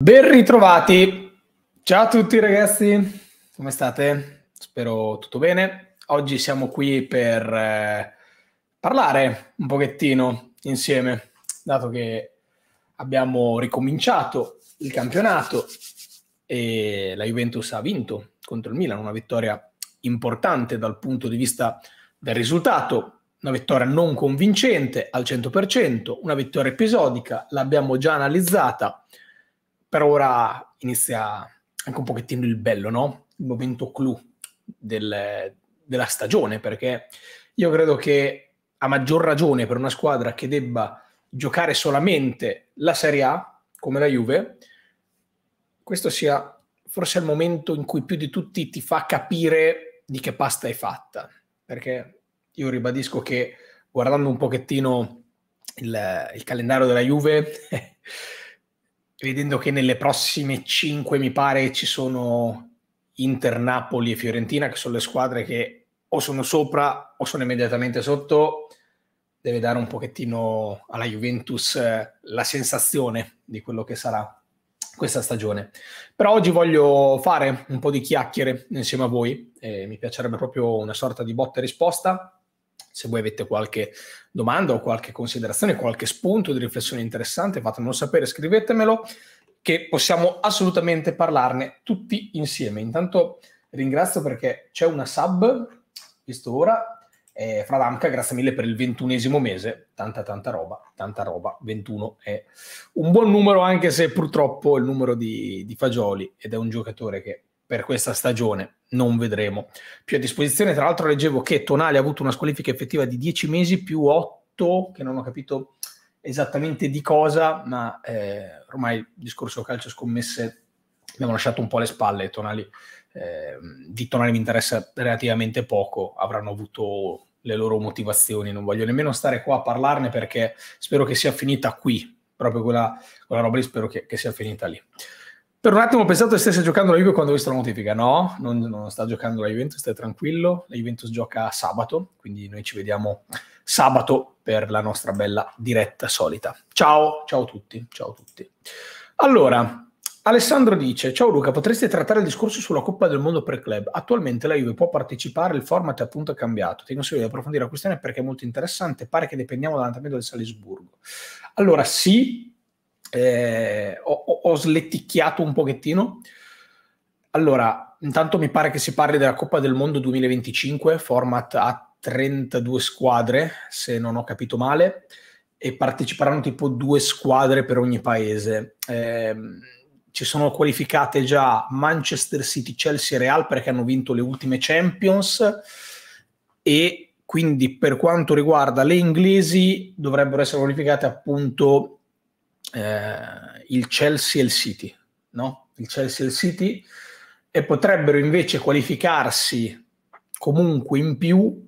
Ben ritrovati! Ciao a tutti ragazzi, come state? Spero tutto bene. Oggi siamo qui per eh, parlare un pochettino insieme, dato che abbiamo ricominciato il campionato e la Juventus ha vinto contro il Milan, una vittoria importante dal punto di vista del risultato, una vittoria non convincente al 100%, una vittoria episodica, l'abbiamo già analizzata per ora inizia anche un pochettino il bello, no? Il momento clou del, della stagione, perché io credo che a maggior ragione per una squadra che debba giocare solamente la Serie A, come la Juve, questo sia forse il momento in cui più di tutti ti fa capire di che pasta è fatta, perché io ribadisco che guardando un pochettino il, il calendario della Juve vedendo che nelle prossime 5 mi pare ci sono Inter, Napoli e Fiorentina, che sono le squadre che o sono sopra o sono immediatamente sotto, deve dare un pochettino alla Juventus eh, la sensazione di quello che sarà questa stagione. Però oggi voglio fare un po' di chiacchiere insieme a voi, eh, mi piacerebbe proprio una sorta di botta e risposta. Se voi avete qualche domanda o qualche considerazione, qualche spunto di riflessione interessante, fatemelo sapere, scrivetemelo, che possiamo assolutamente parlarne tutti insieme. Intanto ringrazio perché c'è una sub, visto ora, eh, Fra Damca, grazie mille per il ventunesimo mese, tanta tanta roba, tanta roba, 21 è un buon numero anche se purtroppo il numero di, di Fagioli ed è un giocatore che per questa stagione. Non vedremo. Più a disposizione, tra l'altro, leggevo che Tonali ha avuto una squalifica effettiva di 10 mesi più 8, che non ho capito esattamente di cosa, ma eh, ormai il discorso calcio scommesse abbiamo lasciato un po' alle spalle. Tonali, eh, di Tonali mi interessa relativamente poco, avranno avuto le loro motivazioni. Non voglio nemmeno stare qua a parlarne perché spero che sia finita qui. Proprio quella, quella roba lì, spero che, che sia finita lì. Per un attimo ho pensato che stesse giocando la Juve quando ho visto la notifica. No, non, non sta giocando la Juventus, stai tranquillo. La Juventus gioca sabato, quindi noi ci vediamo sabato per la nostra bella diretta solita. Ciao, ciao a tutti, ciao a tutti. Allora, Alessandro dice: Ciao Luca, potresti trattare il discorso sulla Coppa del Mondo per club? Attualmente la Juve può partecipare, il format è appunto cambiato. Ti consiglio di approfondire la questione perché è molto interessante. Pare che dipendiamo dall'andamento del Salisburgo. Allora, sì, eh, ho, ho, sletticchiato un pochettino. Allora, intanto mi pare che si parli della Coppa del Mondo 2025, format a 32 squadre, se non ho capito male, e parteciperanno tipo due squadre per ogni paese. Eh, ci sono qualificate già Manchester City, Chelsea e Real perché hanno vinto le ultime Champions e quindi per quanto riguarda le inglesi dovrebbero essere qualificate appunto eh, il Chelsea e il City, no? Il Chelsea e il City e potrebbero invece qualificarsi comunque in più,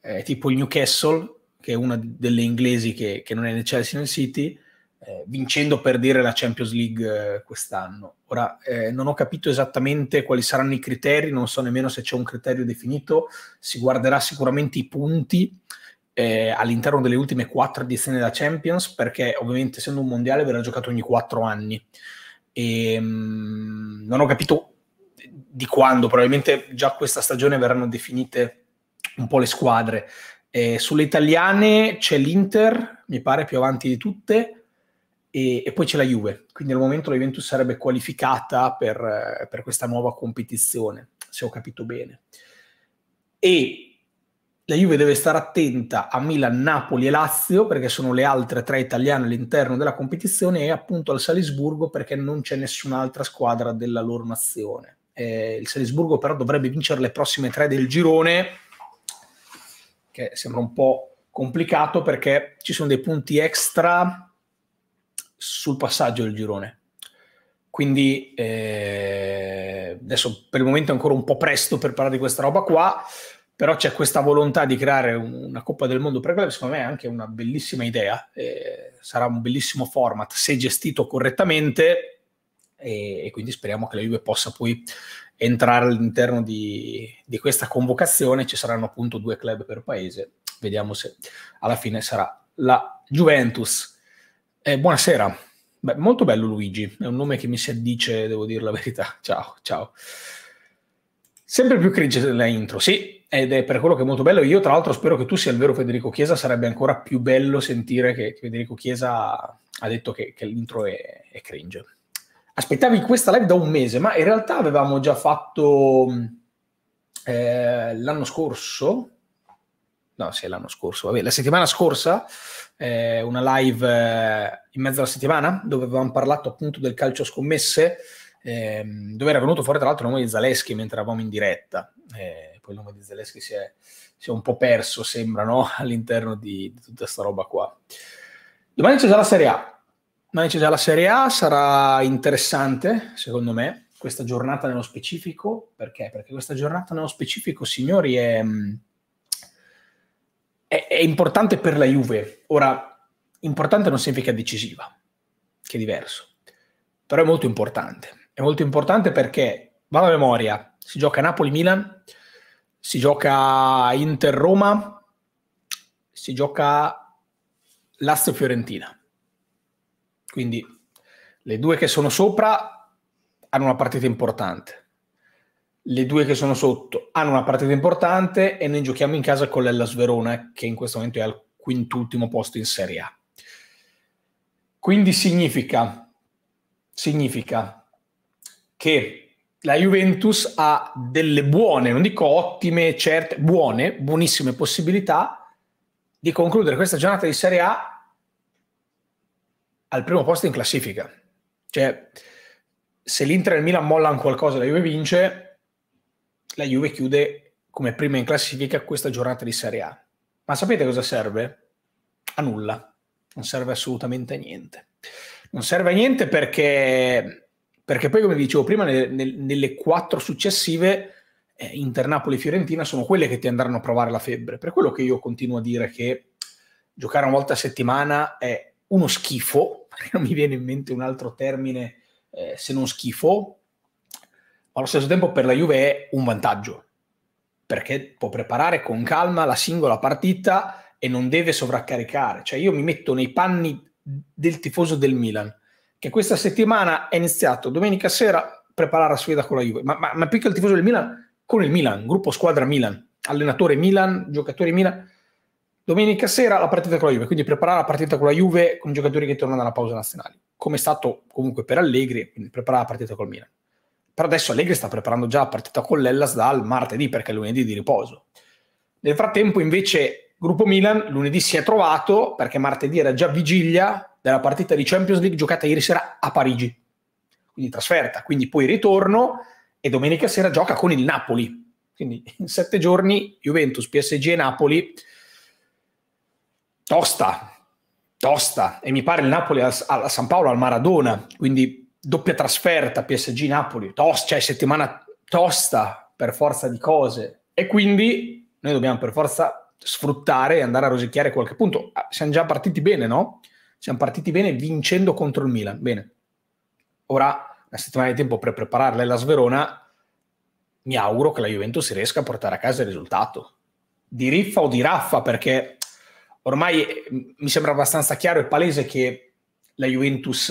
eh, tipo il Newcastle, che è una delle inglesi che, che non è nel Chelsea e nel City, eh, vincendo per dire la Champions League eh, quest'anno. Ora eh, non ho capito esattamente quali saranno i criteri, non so nemmeno se c'è un criterio definito, si guarderà sicuramente i punti eh, all'interno delle ultime quattro edizioni della Champions, perché ovviamente essendo un mondiale verrà giocato ogni quattro anni. E, ehm, mh, non ho capito di quando, probabilmente già questa stagione verranno definite un po' le squadre. Eh, sulle italiane c'è l'Inter, mi pare più avanti di tutte, e, e, poi c'è la Juve. Quindi al momento la Juventus sarebbe qualificata per, eh, per questa nuova competizione, se ho capito bene. E la Juve deve stare attenta a Milan, Napoli e Lazio perché sono le altre tre italiane all'interno della competizione e appunto al Salisburgo perché non c'è nessun'altra squadra della loro nazione. Eh, il Salisburgo però dovrebbe vincere le prossime tre del girone, che sembra un po' complicato perché ci sono dei punti extra sul passaggio del girone. Quindi eh, adesso per il momento è ancora un po' presto per parlare di questa roba qua, però c'è questa volontà di creare una Coppa del Mondo per club, secondo me è anche una bellissima idea, eh, sarà un bellissimo format se gestito correttamente e, e, quindi speriamo che la Juve possa poi entrare all'interno di, di, questa convocazione, ci saranno appunto due club per paese, vediamo se alla fine sarà la Juventus. Eh, buonasera, Beh, molto bello Luigi, è un nome che mi si addice, devo dire la verità, ciao, ciao. Sempre più cringe la intro, sì, ed è per quello che è molto bello. Io, tra l'altro, spero che tu sia il vero Federico Chiesa. Sarebbe ancora più bello sentire che Federico Chiesa ha detto che, che l'intro è, è, cringe. Aspettavi questa live da un mese, ma in realtà avevamo già fatto mm, eh, l'anno scorso. No, sì, l'anno scorso, vabbè, la settimana scorsa, eh, una live eh, in mezzo alla settimana dove avevamo parlato appunto del calcio scommesse ehm, dove era venuto fuori tra l'altro il nome di Zaleschi mentre eravamo in diretta. Eh, poi il nome di Zaleschi si è, si è un po' perso, sembra, no? all'interno di, di tutta questa roba qua. Domani c'è già la Serie A. Domani c'è già la Serie A, sarà interessante, secondo me, questa giornata nello specifico. Perché? Perché questa giornata nello specifico, signori, è, mm, è, è importante per la Juve. Ora, importante non significa decisiva, che è diverso, però è molto importante è molto importante perché, vado a memoria, si gioca Napoli-Milan, si gioca Inter-Roma, si gioca Lazio-Fiorentina. Quindi le due che sono sopra hanno una partita importante. Le due che sono sotto hanno una partita importante e noi giochiamo in casa con l'Ellas Verona, che in questo momento è al quintultimo posto in Serie A. Quindi significa, significa che la Juventus ha delle buone, non dico ottime, certe, buone, buonissime possibilità di concludere questa giornata di Serie A al primo posto in classifica. Cioè, se l'Inter e il Milan mollano qualcosa e la Juve vince, la Juve chiude come prima in classifica questa giornata di Serie A. Ma sapete cosa serve? A nulla. Non serve assolutamente a niente. Non serve a niente perché perché poi, come vi dicevo prima, nel, nel, nelle quattro successive, eh, Internapoli-Fiorentina, sono quelle che ti andranno a provare la febbre. Per quello che io continuo a dire che giocare una volta a settimana è uno schifo, non mi viene in mente un altro termine eh, se non schifo, ma allo stesso tempo per la Juve è un vantaggio, perché può preparare con calma la singola partita e non deve sovraccaricare. Cioè io mi metto nei panni del tifoso del Milan, che questa settimana è iniziato domenica sera a preparare la sfida con la Juve, ma, ma, ma più che il tifoso del Milan, con il Milan, gruppo squadra Milan, allenatore Milan, giocatori Milan. Domenica sera la partita con la Juve, quindi preparare la partita con la Juve con i giocatori che tornano dalla pausa nazionale, come è stato comunque per Allegri, quindi preparare la partita col Milan. Per adesso Allegri sta preparando già la partita con l'Ellas dal martedì perché è lunedì di riposo. Nel frattempo invece Gruppo Milan lunedì si è trovato perché martedì era già vigilia della partita di Champions League giocata ieri sera a Parigi, quindi trasferta, quindi poi ritorno e domenica sera gioca con il Napoli. Quindi in sette giorni Juventus, PSG e Napoli, tosta, tosta. E mi pare il Napoli a, San Paolo, al Maradona, quindi doppia trasferta PSG-Napoli, tosta, cioè settimana tosta per forza di cose. E quindi noi dobbiamo per forza sfruttare e andare a rosicchiare qualche punto. Ah, siamo già partiti bene, no? Siamo partiti bene vincendo contro il Milan. Bene. Ora una settimana di tempo per prepararla e la Sverona. Mi auguro che la Juventus riesca a portare a casa il risultato. Di riffa o di raffa, perché ormai eh, mi sembra abbastanza chiaro e palese che la Juventus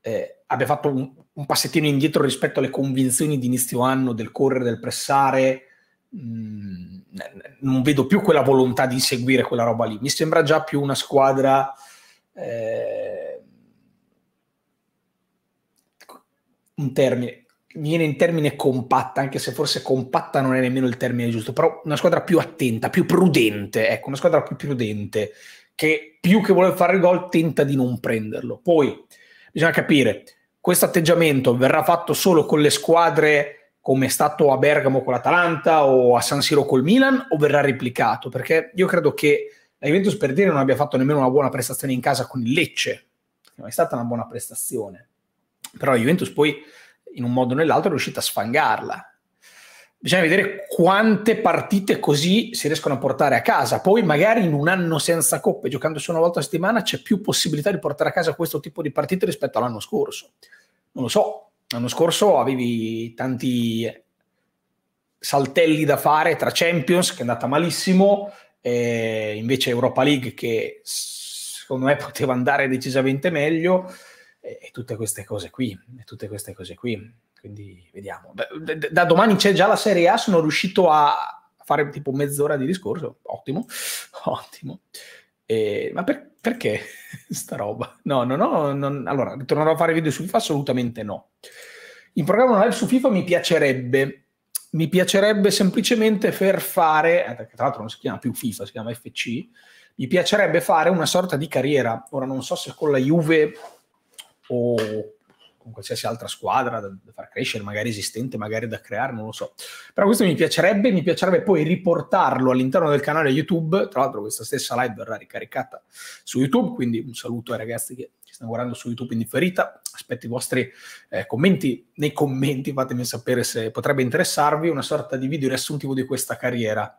eh, abbia fatto un, un, passettino indietro rispetto alle convinzioni di inizio anno del correre, del pressare. Mm, non vedo più quella volontà di seguire quella roba lì. Mi sembra già più una squadra eh, un termine, viene in termine compatta, anche se forse compatta non è nemmeno il termine giusto, però una squadra più attenta, più prudente, ecco, una squadra più prudente, che più che vuole fare il gol tenta di non prenderlo. Poi bisogna capire, questo atteggiamento verrà fatto solo con le squadre come è stato a Bergamo con l'Atalanta o a San Siro col Milan o verrà replicato? Perché io credo che la Juventus per dire non abbia fatto nemmeno una buona prestazione in casa con il Lecce, non è stata una buona prestazione, però la Juventus poi in un modo o nell'altro è riuscita a sfangarla. Bisogna vedere quante partite così si riescono a portare a casa. Poi magari in un anno senza coppe, giocando solo una volta a settimana, c'è più possibilità di portare a casa questo tipo di partite rispetto all'anno scorso. Non lo so, l'anno scorso avevi tanti saltelli da fare tra Champions, che è andata malissimo, eh, invece Europa League che secondo me poteva andare decisamente meglio e, e tutte queste cose qui, e tutte queste cose qui. Quindi vediamo. Da, domani c'è già la Serie A, sono riuscito a fare tipo mezz'ora di discorso, ottimo, ottimo. Eh, ma per, perché sta roba? No, no, no, non, allora, tornerò a fare video su FIFA? Assolutamente no. In programma una live su FIFA mi piacerebbe, mi piacerebbe semplicemente per fare, eh, tra l'altro non si chiama più FIFA, si chiama FC, mi piacerebbe fare una sorta di carriera. Ora non so se con la Juve o con qualsiasi altra squadra da, da far crescere, magari esistente, magari da creare, non lo so. Però questo mi piacerebbe, mi piacerebbe poi riportarlo all'interno del canale YouTube. Tra l'altro questa stessa live verrà ricaricata su YouTube, quindi un saluto ai ragazzi che stanno guardando su YouTube in differita, aspetto i vostri eh, commenti, nei commenti fatemi sapere se potrebbe interessarvi una sorta di video riassuntivo di questa carriera.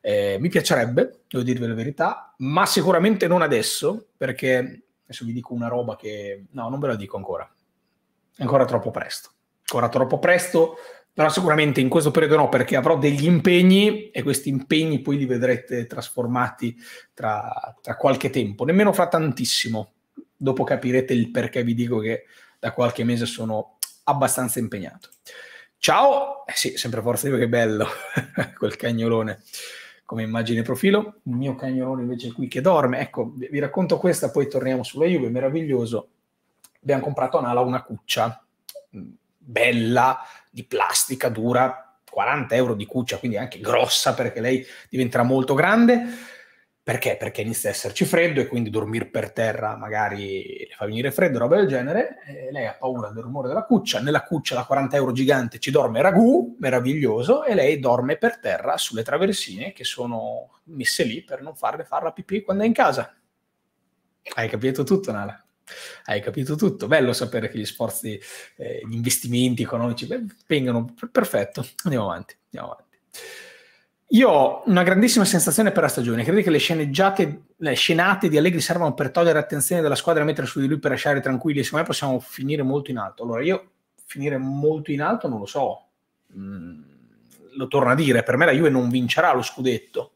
Eh, mi piacerebbe, devo dirvi la verità, ma sicuramente non adesso, perché adesso vi dico una roba che... No, non ve la dico ancora. È ancora troppo presto. Ancora troppo presto, però sicuramente in questo periodo no, perché avrò degli impegni e questi impegni poi li vedrete trasformati tra, tra qualche tempo, nemmeno fra tantissimo, dopo capirete il perché vi dico che da qualche mese sono abbastanza impegnato. Ciao, eh sì, sempre Forza di che bello, quel cagnolone come immagine profilo, il mio cagnolone invece è qui che dorme, ecco, vi racconto questa, poi torniamo sulla Juve, meraviglioso, abbiamo comprato a Nala una cuccia, mm, bella, di plastica, dura, 40 euro di cuccia, quindi anche grossa perché lei diventerà molto grande, perché? Perché inizia ad esserci freddo e quindi dormire per terra magari le fa venire freddo, roba del genere. E lei ha paura del rumore della cuccia. Nella cuccia da 40 euro gigante ci dorme ragù, meraviglioso, e lei dorme per terra sulle traversine che sono messe lì per non farle fare la pipì quando è in casa. Hai capito tutto, Nala? Hai capito tutto. Bello sapere che gli sforzi, eh, gli investimenti economici beh, vengano perfetto. Andiamo avanti, andiamo avanti. Io ho una grandissima sensazione per la stagione. Credi che le sceneggiate, le scenate di Allegri servano per togliere attenzione della squadra e mettere su di lui per lasciare tranquilli. Secondo me possiamo finire molto in alto. Allora, io finire molto in alto non lo so. Mm, lo torno a dire, per me la Juve non vincerà lo scudetto.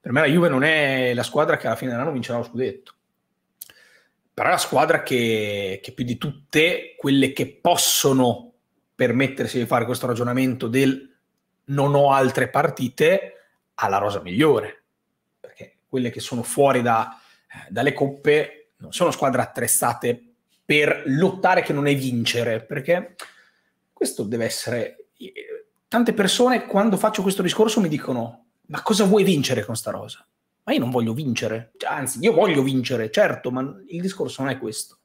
Per me la Juve non è la squadra che alla fine dell'anno vincerà lo scudetto. Però è la squadra che, che più di tutte quelle che possono permettersi di fare questo ragionamento del non ho altre partite, alla rosa migliore, perché quelle che sono fuori da, eh, dalle coppe non sono squadre attrezzate per lottare che non è vincere, perché questo deve essere... Eh, tante persone quando faccio questo discorso mi dicono, ma cosa vuoi vincere con sta rosa? Ma io non voglio vincere, cioè, anzi io voglio vincere, certo, ma il discorso non è questo.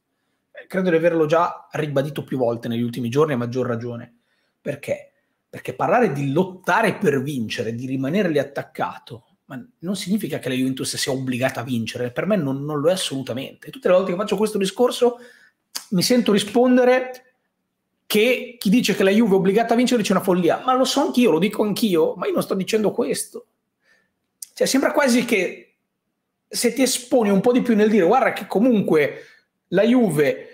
Eh, credo di averlo già ribadito più volte negli ultimi giorni, a maggior ragione. Perché? Perché parlare di lottare per vincere, di rimanere lì attaccato, non significa che la Juventus sia obbligata a vincere, per me non, non, lo è assolutamente. Tutte le volte che faccio questo discorso mi sento rispondere che chi dice che la Juve è obbligata a vincere dice una follia, ma lo so anch'io, lo dico anch'io, ma io non sto dicendo questo. Cioè sembra quasi che se ti esponi un po' di più nel dire guarda che comunque la Juve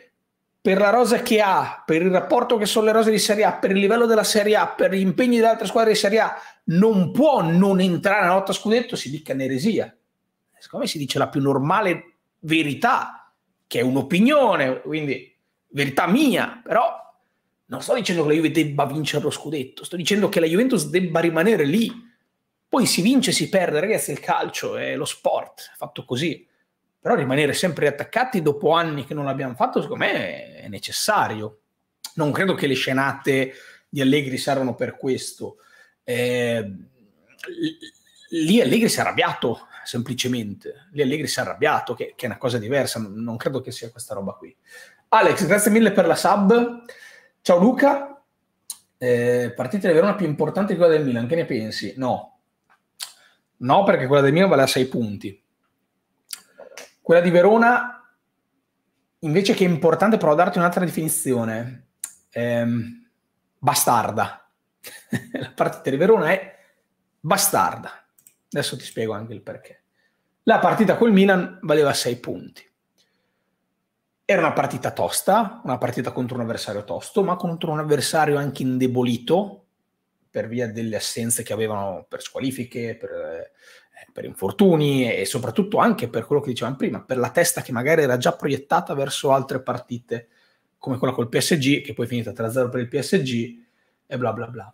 per la rosa che ha, per il rapporto che sono le rose di Serie A, per il livello della Serie A, per gli impegni delle altre squadre di Serie A, non può non entrare nella lotta scudetto, si dica un'eresia. Secondo me si dice la più normale verità, che è un'opinione, quindi verità mia, però non sto dicendo che la Juve debba vincere lo scudetto, sto dicendo che la Juventus debba rimanere lì. Poi si vince e si perde, ragazzi, il calcio è lo sport, è fatto così però rimanere sempre attaccati dopo anni che non l'abbiamo fatto, secondo me è necessario. Non credo che le scenate di Allegri servano per questo. Eh, lì Allegri si è arrabbiato, semplicemente. Lì Allegri si è arrabbiato, che, che, è una cosa diversa, non credo che sia questa roba qui. Alex, grazie mille per la sub. Ciao Luca. Eh, partita di Verona più importante di quella del Milan, che ne pensi? No. No, perché quella del Milan vale a 6 punti quella di Verona, invece che è importante, provo a darti un'altra definizione. Ehm, bastarda. la partita di Verona è bastarda. Adesso ti spiego anche il perché. La partita col Milan valeva 6 punti. Era una partita tosta, una partita contro un avversario tosto, ma contro un avversario anche indebolito per via delle assenze che avevano per squalifiche, per eh, per infortuni e soprattutto anche per quello che dicevamo prima, per la testa che magari era già proiettata verso altre partite come quella col PSG, che poi è finita 3-0 per il PSG e bla bla bla.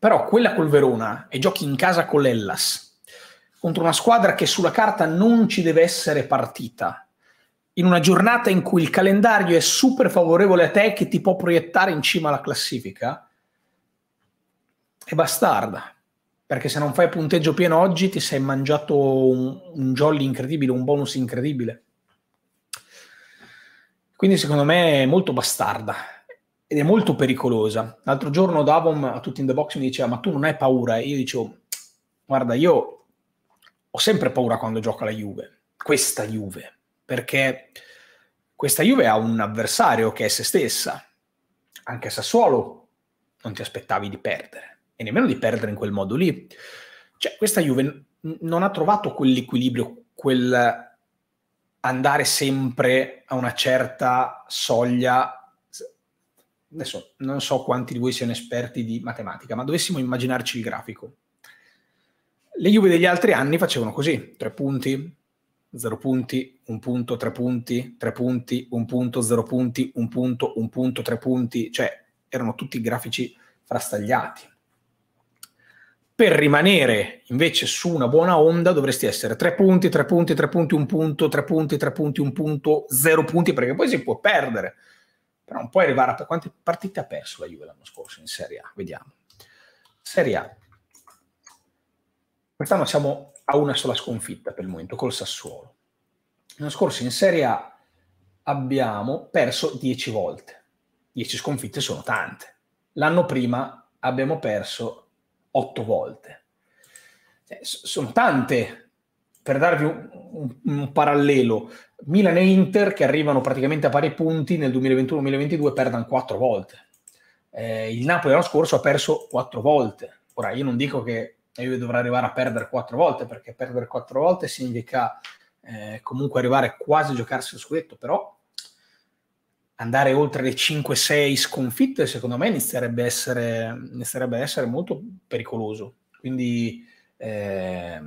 Però quella col Verona e giochi in casa con l'Ellas contro una squadra che sulla carta non ci deve essere partita, in una giornata in cui il calendario è super favorevole a te che ti può proiettare in cima alla classifica, è bastarda perché se non fai punteggio pieno oggi ti sei mangiato un, un jolly incredibile, un bonus incredibile. Quindi secondo me è molto bastarda ed è molto pericolosa. L'altro giorno Davom a tutti in the box mi diceva ma tu non hai paura? E io dicevo guarda io ho sempre paura quando gioca la Juve, questa Juve, perché questa Juve ha un avversario che è se stessa, anche Sassuolo non ti aspettavi di perdere e nemmeno di perdere in quel modo lì. Cioè, questa Juve non ha trovato quell'equilibrio, quel andare sempre a una certa soglia. Adesso non so quanti di voi siano esperti di matematica, ma dovessimo immaginarci il grafico. Le Juve degli altri anni facevano così, tre punti, zero punti, un punto, tre punti, tre punti, un punto, zero punti, un punto, un punto, tre punti, cioè erano tutti grafici frastagliati. Per rimanere invece su una buona onda dovresti essere 3 punti, 3 punti, 3 punti, 1 punto, 3 punti, 3 punti, 1 punto, 0 punti, perché poi si può perdere. Però non puoi arrivare a... Quante partite ha perso la Juve l'anno scorso in Serie A? Vediamo. Serie A. Quest'anno siamo a una sola sconfitta per il momento, col Sassuolo. L'anno scorso in Serie A abbiamo perso 10 volte. 10 sconfitte sono tante. L'anno prima abbiamo perso otto volte. Cioè, sono tante, per darvi un, un, un, parallelo, Milan e Inter che arrivano praticamente a pari punti nel 2021-2022 perdono quattro volte. Eh, il Napoli l'anno scorso ha perso quattro volte. Ora io non dico che io dovrà arrivare a perdere quattro volte, perché perdere quattro volte significa eh, comunque arrivare quasi a giocarsi lo scudetto, però andare oltre le 5-6 sconfitte, secondo me inizierebbe a essere, inizierebbe a essere molto pericoloso. Quindi, eh,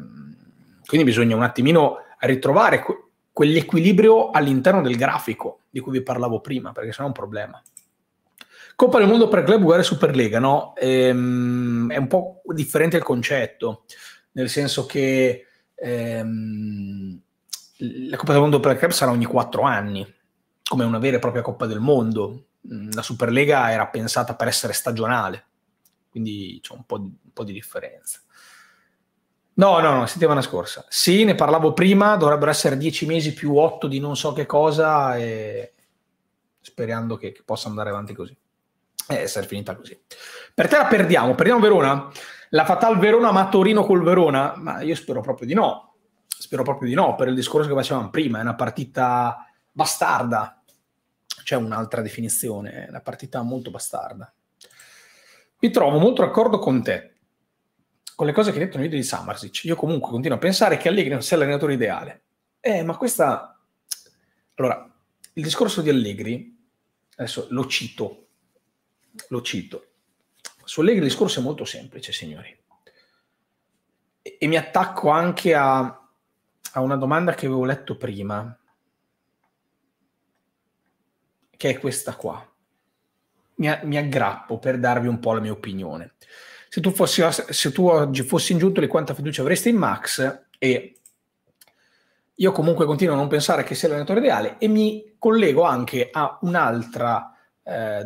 quindi, bisogna un attimino ritrovare que- quell'equilibrio all'interno del grafico di cui vi parlavo prima, perché sennò è un problema. Coppa del Mondo per club uguale Superlega, no? Ehm, è un po' differente il concetto, nel senso che ehm, la Coppa del Mondo per club sarà ogni 4 anni, come una vera e propria Coppa del Mondo. Mm, la Superlega era pensata per essere stagionale, quindi c'è un po' di, un po di differenza. No, no, no, settimana scorsa. Sì, ne parlavo prima, dovrebbero essere dieci mesi più otto di non so che cosa, e... sperando che, che possa andare avanti così. E essere finita così. Per te la perdiamo, perdiamo Verona? La Fatal Verona ma Torino col Verona? Ma io spero proprio di no, spero proprio di no, per il discorso che facevamo prima, è una partita bastarda, c'è un'altra definizione, la una partita molto bastarda. Mi trovo molto d'accordo con te, con le cose che hai detto nel video di Samarsic. Io comunque continuo a pensare che Allegri non sia l'allenatore ideale. Eh, ma questa... Allora, il discorso di Allegri, adesso lo cito, lo cito. Su Allegri il discorso è molto semplice, signori. E, e mi attacco anche a, a una domanda che avevo letto prima, che è questa qua. Mi, a- mi aggrappo per darvi un po' la mia opinione. Se tu, fossi, se tu oggi fossi ingiunto giunto, quanta fiducia avresti in Max? E io comunque continuo a non pensare che sia l'allenatore ideale e mi collego anche a un'altra, eh,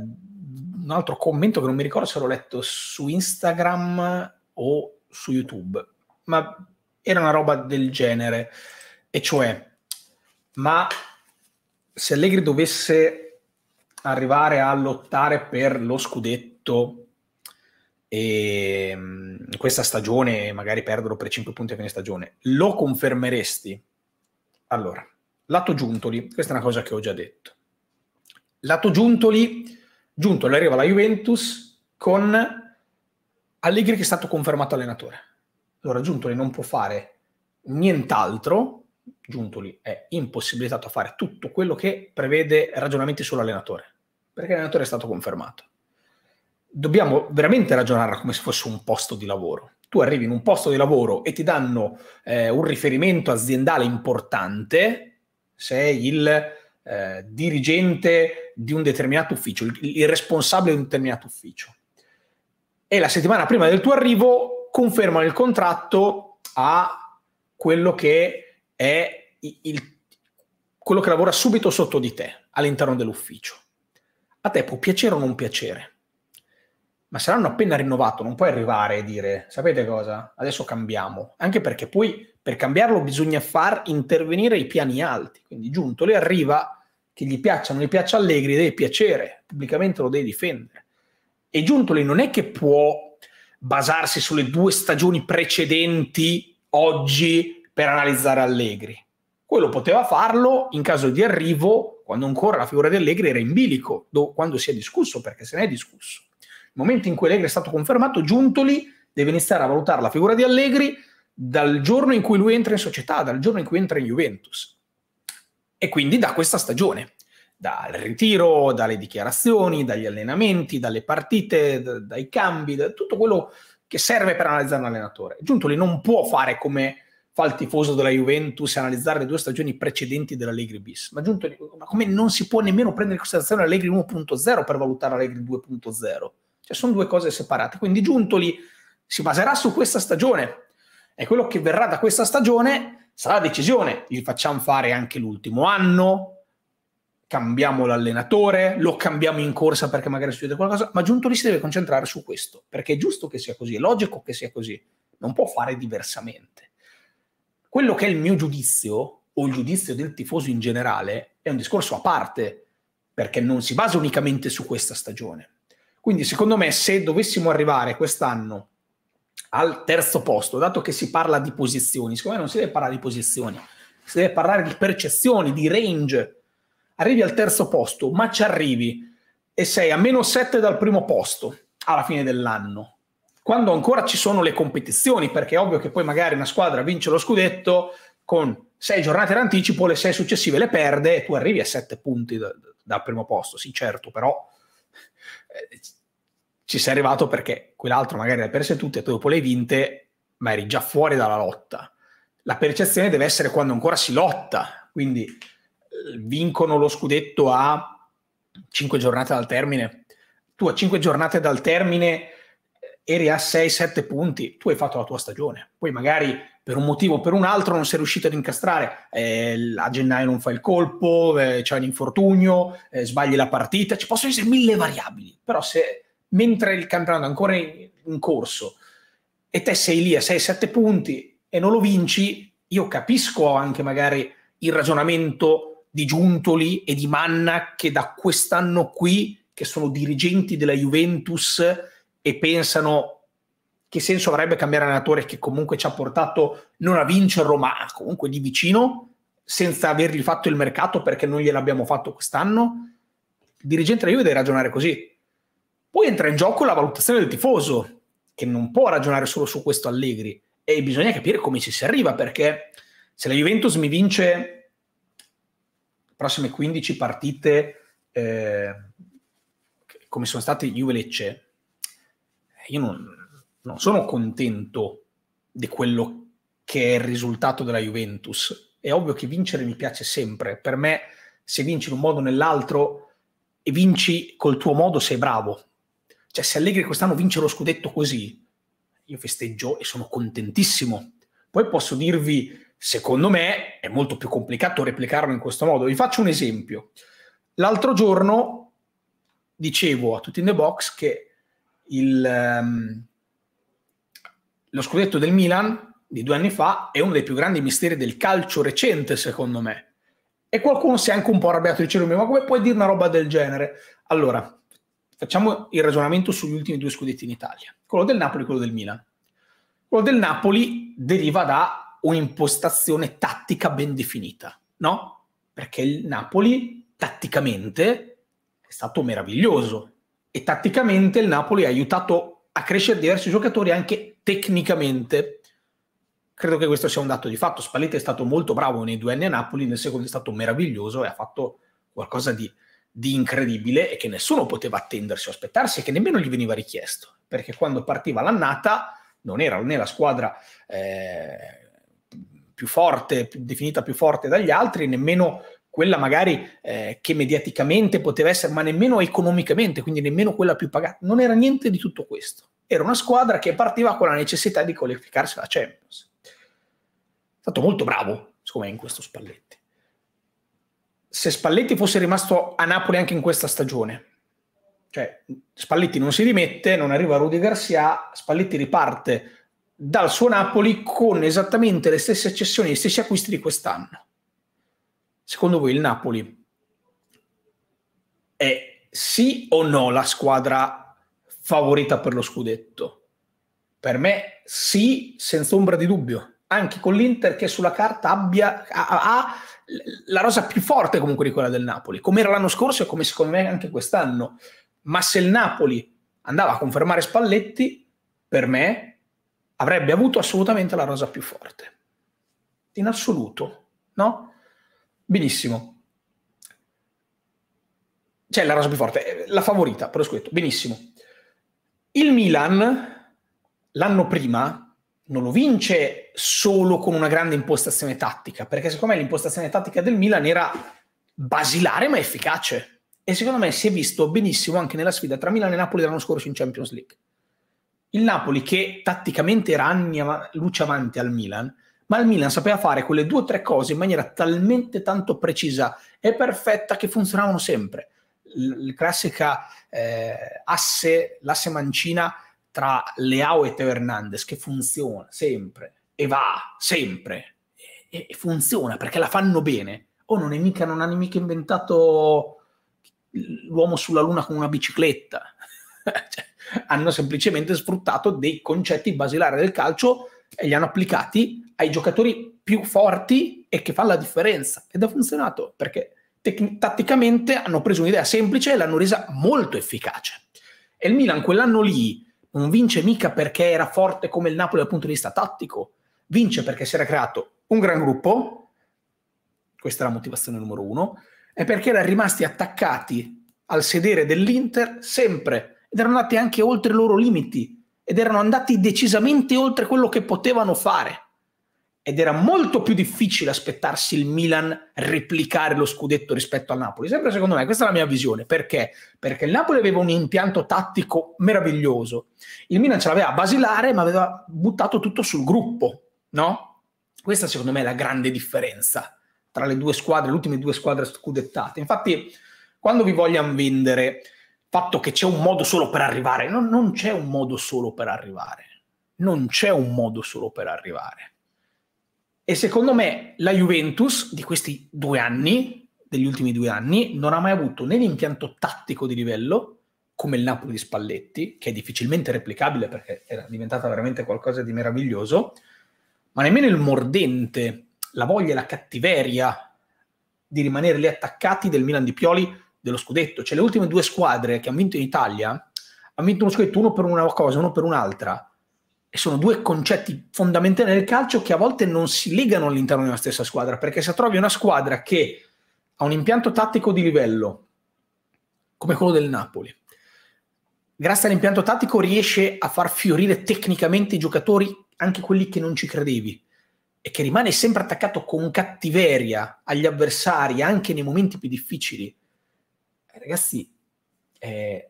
un altro commento che non mi ricordo se l'ho letto su Instagram o su YouTube, ma era una roba del genere, e cioè, ma se Allegri dovesse arrivare a lottare per lo scudetto e mm, questa stagione magari perderlo per 5 punti a fine stagione, lo confermeresti? Allora, lato Giuntoli, questa è una cosa che ho già detto. Lato Giuntoli, Giuntoli arriva alla Juventus con Allegri che è stato confermato allenatore. Allora Giuntoli non può fare nient'altro, Giuntoli è impossibilitato a fare tutto quello che prevede ragionamenti sull'allenatore perché l'allenatore è stato confermato. Dobbiamo veramente ragionare come se fosse un posto di lavoro. Tu arrivi in un posto di lavoro e ti danno eh, un riferimento aziendale importante, sei il eh, dirigente di un determinato ufficio, il, il responsabile di un determinato ufficio. E la settimana prima del tuo arrivo confermano il contratto a quello che è il, quello che lavora subito sotto di te all'interno dell'ufficio a te può piacere o non piacere, ma se l'hanno appena rinnovato non puoi arrivare e dire, sapete cosa, adesso cambiamo, anche perché poi per cambiarlo bisogna far intervenire i piani alti, quindi Giuntoli arriva che gli piaccia o non gli piaccia Allegri, deve piacere, pubblicamente lo devi difendere. E Giuntoli non è che può basarsi sulle due stagioni precedenti oggi per analizzare Allegri. Quello poteva farlo in caso di arrivo, quando ancora la figura di Allegri era in bilico, do, quando si è discusso, perché se ne è discusso. Nel momento in cui Allegri è stato confermato, Giuntoli deve iniziare a valutare la figura di Allegri dal giorno in cui lui entra in società, dal giorno in cui entra in Juventus. E quindi da questa stagione, dal ritiro, dalle dichiarazioni, dagli allenamenti, dalle partite, d- dai cambi, da tutto quello che serve per analizzare un allenatore. Giuntoli non può fare come fa il tifoso della Juventus e analizzare le due stagioni precedenti dell'Allegri bis. Ma, giunto, ma come non si può nemmeno prendere in considerazione l'Allegri 1.0 per valutare l'Allegri 2.0? Cioè sono due cose separate. Quindi Giuntoli si baserà su questa stagione e quello che verrà da questa stagione sarà la decisione. Gli facciamo fare anche l'ultimo anno, cambiamo l'allenatore, lo cambiamo in corsa perché magari succede qualcosa, ma Giuntoli si deve concentrare su questo, perché è giusto che sia così, è logico che sia così, non può fare diversamente quello che è il mio giudizio, o il giudizio del tifoso in generale, è un discorso a parte, perché non si basa unicamente su questa stagione. Quindi, secondo me, se dovessimo arrivare quest'anno al terzo posto, dato che si parla di posizioni, secondo me non si deve parlare di posizioni, si deve parlare di percezioni, di range. Arrivi al terzo posto, ma ci arrivi e sei a meno 7 dal primo posto alla fine dell'anno quando ancora ci sono le competizioni, perché è ovvio che poi magari una squadra vince lo scudetto con sei giornate in anticipo, le sei successive le perde e tu arrivi a sette punti dal da primo posto, sì certo, però eh, ci sei arrivato perché quell'altro magari le ha perse tutte e tu dopo le hai vinte, ma eri già fuori dalla lotta. La percezione deve essere quando ancora si lotta, quindi eh, vincono lo scudetto a cinque giornate dal termine. Tu a cinque giornate dal termine eri a 6-7 punti, tu hai fatto la tua stagione. Poi magari per un motivo o per un altro non sei riuscito ad incastrare, eh, a gennaio non fai il colpo, eh, c'è un infortunio, eh, sbagli la partita, ci possono essere mille variabili, però se mentre il campionato è ancora in, in corso e te sei lì a 6-7 punti e non lo vinci, io capisco anche magari il ragionamento di Giuntoli e di Manna che da quest'anno qui, che sono dirigenti della Juventus, e pensano che senso avrebbe cambiare allenatore che comunque ci ha portato non a vincerlo, ma comunque di vicino, senza avergli fatto il mercato perché non gliel'abbiamo fatto quest'anno? Il dirigente della Juve deve ragionare così. Poi entra in gioco la valutazione del tifoso, che non può ragionare solo su questo Allegri, e bisogna capire come ci si arriva, perché se la Juventus mi vince le prossime 15 partite, eh, come sono state Juve-Lecce, io non, non sono contento di quello che è il risultato della Juventus. È ovvio che vincere mi piace sempre. Per me, se vinci in un modo o nell'altro e vinci col tuo modo, sei bravo. Cioè, se Allegri quest'anno vince lo scudetto così, io festeggio e sono contentissimo. Poi posso dirvi, secondo me, è molto più complicato replicarlo in questo modo. Vi faccio un esempio. L'altro giorno dicevo a tutti in the box che il, um, lo scudetto del Milan di due anni fa è uno dei più grandi misteri del calcio recente, secondo me. E qualcuno si è anche un po' arrabbiato dicendo: ma come puoi dire una roba del genere? Allora, facciamo il ragionamento sugli ultimi due scudetti in Italia, quello del Napoli e quello del Milan. Quello del Napoli deriva da un'impostazione tattica ben definita, no? Perché il Napoli tatticamente è stato meraviglioso e tatticamente il Napoli ha aiutato a crescere diversi giocatori anche tecnicamente. Credo che questo sia un dato di fatto. Spalletti è stato molto bravo nei due anni a Napoli, nel secondo è stato meraviglioso e ha fatto qualcosa di, di incredibile e che nessuno poteva attendersi o aspettarsi e che nemmeno gli veniva richiesto, perché quando partiva l'annata non era né la squadra eh, più forte, definita più forte dagli altri, nemmeno quella magari eh, che mediaticamente poteva essere, ma nemmeno economicamente, quindi nemmeno quella più pagata. Non era niente di tutto questo. Era una squadra che partiva con la necessità di qualificarsi alla Champions. È stato molto bravo, secondo me, in questo Spalletti. Se Spalletti fosse rimasto a Napoli anche in questa stagione, cioè Spalletti non si rimette, non arriva Rudy Garcia, Spalletti riparte dal suo Napoli con esattamente le stesse accessioni, gli stessi acquisti di quest'anno secondo voi il Napoli è sì o no la squadra favorita per lo scudetto? Per me sì, senza ombra di dubbio, anche con l'Inter che sulla carta abbia, ha, ha la rosa più forte comunque di quella del Napoli, come era l'anno scorso e come secondo me anche quest'anno. Ma se il Napoli andava a confermare Spalletti, per me avrebbe avuto assolutamente la rosa più forte. In assoluto, no? Benissimo. Cioè la rosa più forte, eh, la favorita, però scritto, benissimo. Il Milan l'anno prima non lo vince solo con una grande impostazione tattica, perché secondo me l'impostazione tattica del Milan era basilare ma efficace. E secondo me si è visto benissimo anche nella sfida tra Milan e Napoli l'anno scorso in Champions League. Il Napoli, che tatticamente era anni av- luce avanti al Milan, ma il Milan sapeva fare quelle due o tre cose in maniera talmente tanto precisa e perfetta che funzionavano sempre. Il classica eh, asse, l'asse mancina tra Leao e Teo Hernandez che funziona sempre e va sempre e, e funziona perché la fanno bene. O oh, non, è mica, non hanno mica inventato l'uomo sulla luna con una bicicletta. cioè, hanno semplicemente sfruttato dei concetti basilari del calcio e li hanno applicati ai giocatori più forti e che fa la differenza. Ed ha funzionato perché tec- tatticamente hanno preso un'idea semplice e l'hanno resa molto efficace. E il Milan quell'anno lì non vince mica perché era forte come il Napoli dal punto di vista tattico, vince perché si era creato un gran gruppo, questa è la motivazione numero uno, e perché erano rimasti attaccati al sedere dell'Inter sempre ed erano andati anche oltre i loro limiti ed erano andati decisamente oltre quello che potevano fare ed era molto più difficile aspettarsi il Milan replicare lo scudetto rispetto al Napoli. Sempre secondo me, questa è la mia visione. Perché? Perché il Napoli aveva un impianto tattico meraviglioso. Il Milan ce l'aveva a basilare, ma aveva buttato tutto sul gruppo, no? Questa secondo me è la grande differenza tra le due squadre, le ultime due squadre scudettate. Infatti, quando vi vogliamo vendere il fatto che c'è un modo solo per arrivare, no, non c'è un modo solo per arrivare. Non c'è un modo solo per arrivare e secondo me la Juventus di questi due anni, degli ultimi due anni, non ha mai avuto né l'impianto tattico di livello, come il Napoli di Spalletti, che è difficilmente replicabile perché era diventata veramente qualcosa di meraviglioso, ma nemmeno il mordente, la voglia e la cattiveria di rimanere lì attaccati del Milan di Pioli dello scudetto. Cioè le ultime due squadre che hanno vinto in Italia hanno vinto uno scudetto uno per una cosa, uno per un'altra. E sono due concetti fondamentali nel calcio che a volte non si legano all'interno di una stessa squadra, perché se trovi una squadra che ha un impianto tattico di livello, come quello del Napoli, grazie all'impianto tattico riesce a far fiorire tecnicamente i giocatori, anche quelli che non ci credevi, e che rimane sempre attaccato con cattiveria agli avversari, anche nei momenti più difficili. Eh, ragazzi, eh,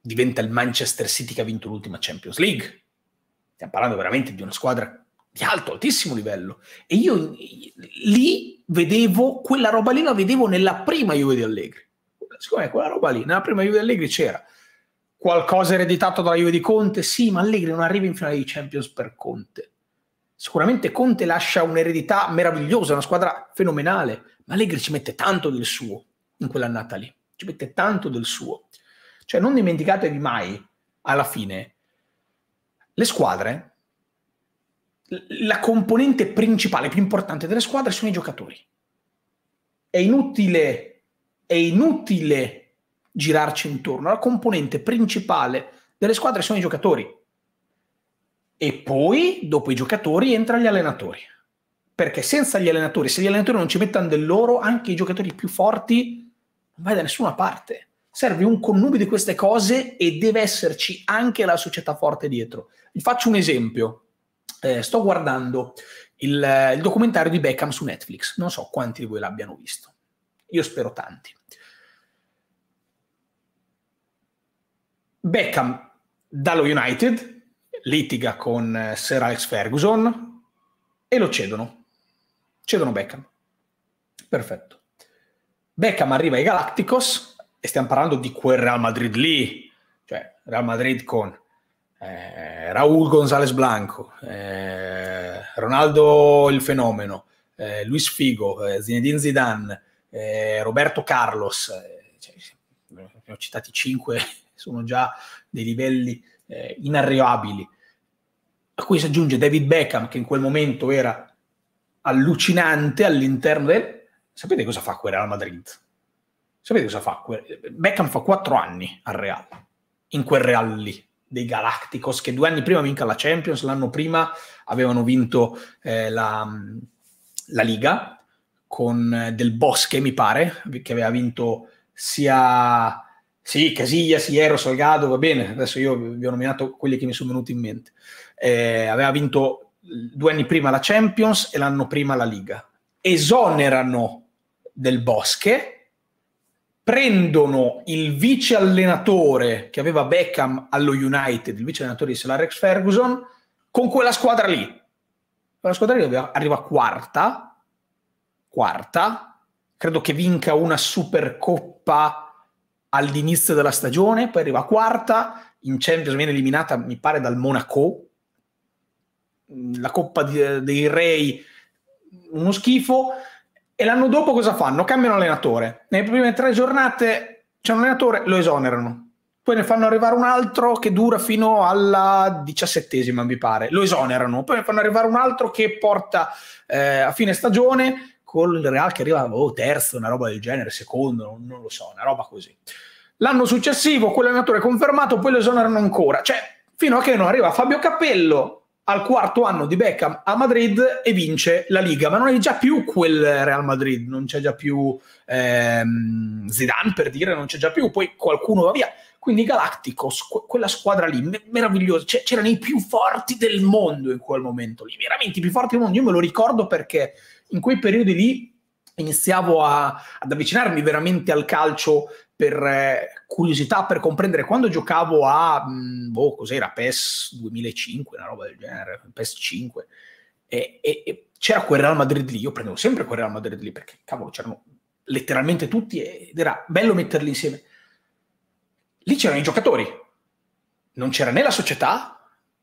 diventa il Manchester City che ha vinto l'ultima Champions League, stiamo parlando veramente di una squadra di alto, altissimo livello. E io lì vedevo, quella roba lì la vedevo nella prima Juve di Allegri. Siccome quella roba lì, nella prima Juve di Allegri c'era qualcosa ereditato dalla Juve di Conte, sì, ma Allegri non arriva in finale di Champions per Conte. Sicuramente Conte lascia un'eredità meravigliosa, una squadra fenomenale, ma Allegri ci mette tanto del suo in quell'annata lì, ci mette tanto del suo. Cioè non dimenticatevi mai, alla fine, le squadre, la componente principale, più importante delle squadre sono i giocatori. È inutile, è inutile girarci intorno. La componente principale delle squadre sono i giocatori. E poi, dopo i giocatori, entrano gli allenatori. Perché senza gli allenatori, se gli allenatori non ci mettono del loro, anche i giocatori più forti non vai da nessuna parte serve un connubio di queste cose e deve esserci anche la società forte dietro. Vi faccio un esempio. Eh, sto guardando il, il documentario di Beckham su Netflix. Non so quanti di voi l'abbiano visto. Io spero tanti. Beckham dallo United litiga con eh, Sir Alex Ferguson e lo cedono. Cedono Beckham. Perfetto. Beckham arriva ai Galacticos e stiamo parlando di quel Real Madrid lì, cioè Real Madrid con eh, Raul González Blanco, eh, Ronaldo il fenomeno, eh, Luis Figo, eh, Zinedine Zidane, eh, Roberto Carlos, eh, cioè, ne ho citati cinque, sono già dei livelli eh, inarrivabili. A cui si aggiunge David Beckham che in quel momento era allucinante all'interno del... Sapete cosa fa quel Real Madrid? Sapete cosa fa? Beckham fa quattro anni al Real, in quel Real lì, dei Galacticos, che due anni prima vinca la Champions, l'anno prima avevano vinto eh, la, la Liga con eh, del Bosque, mi pare, che aveva vinto sia... Sì, Casiglia, Siero, Salgado, va bene. Adesso io vi ho nominato quelli che mi sono venuti in mente. Eh, aveva vinto due anni prima la Champions e l'anno prima la Liga. Esonerano del Bosche prendono il vice allenatore che aveva Beckham allo United, il vice allenatore di Sir Ferguson, con quella squadra lì. Quella squadra lì arriva quarta, quarta, credo che vinca una Supercoppa all'inizio della stagione, poi arriva quarta, in Champions viene eliminata, mi pare, dal Monaco, la Coppa dei rei, uno schifo, e l'anno dopo cosa fanno? Cambiano allenatore. Nelle prime tre giornate c'è un allenatore, lo esonerano. Poi ne fanno arrivare un altro che dura fino alla diciassettesima, mi pare. Lo esonerano. Poi ne fanno arrivare un altro che porta eh, a fine stagione con il Real che arriva oh, terzo, una roba del genere, secondo, non lo so, una roba così. L'anno successivo quell'allenatore è confermato, poi lo esonerano ancora. Cioè, fino a che non arriva Fabio Capello, al quarto anno di Beckham a Madrid e vince la Liga, ma non è già più quel Real Madrid, non c'è già più ehm, Zidane per dire, non c'è già più, poi qualcuno va via. Quindi Galacticos, quella squadra lì, meravigliosa, c'erano i più forti del mondo in quel momento lì, veramente i più forti del mondo, io me lo ricordo perché in quei periodi lì iniziavo a, ad avvicinarmi veramente al calcio per eh, curiosità, per comprendere quando giocavo a, mm, boh, cos'era, PES 2005, una roba del genere, PES 5, e, e, e, c'era quel Real Madrid lì, io prendevo sempre quel Real Madrid lì, perché cavolo, c'erano letteralmente tutti ed era bello metterli insieme. Lì c'erano i giocatori, non c'era né la società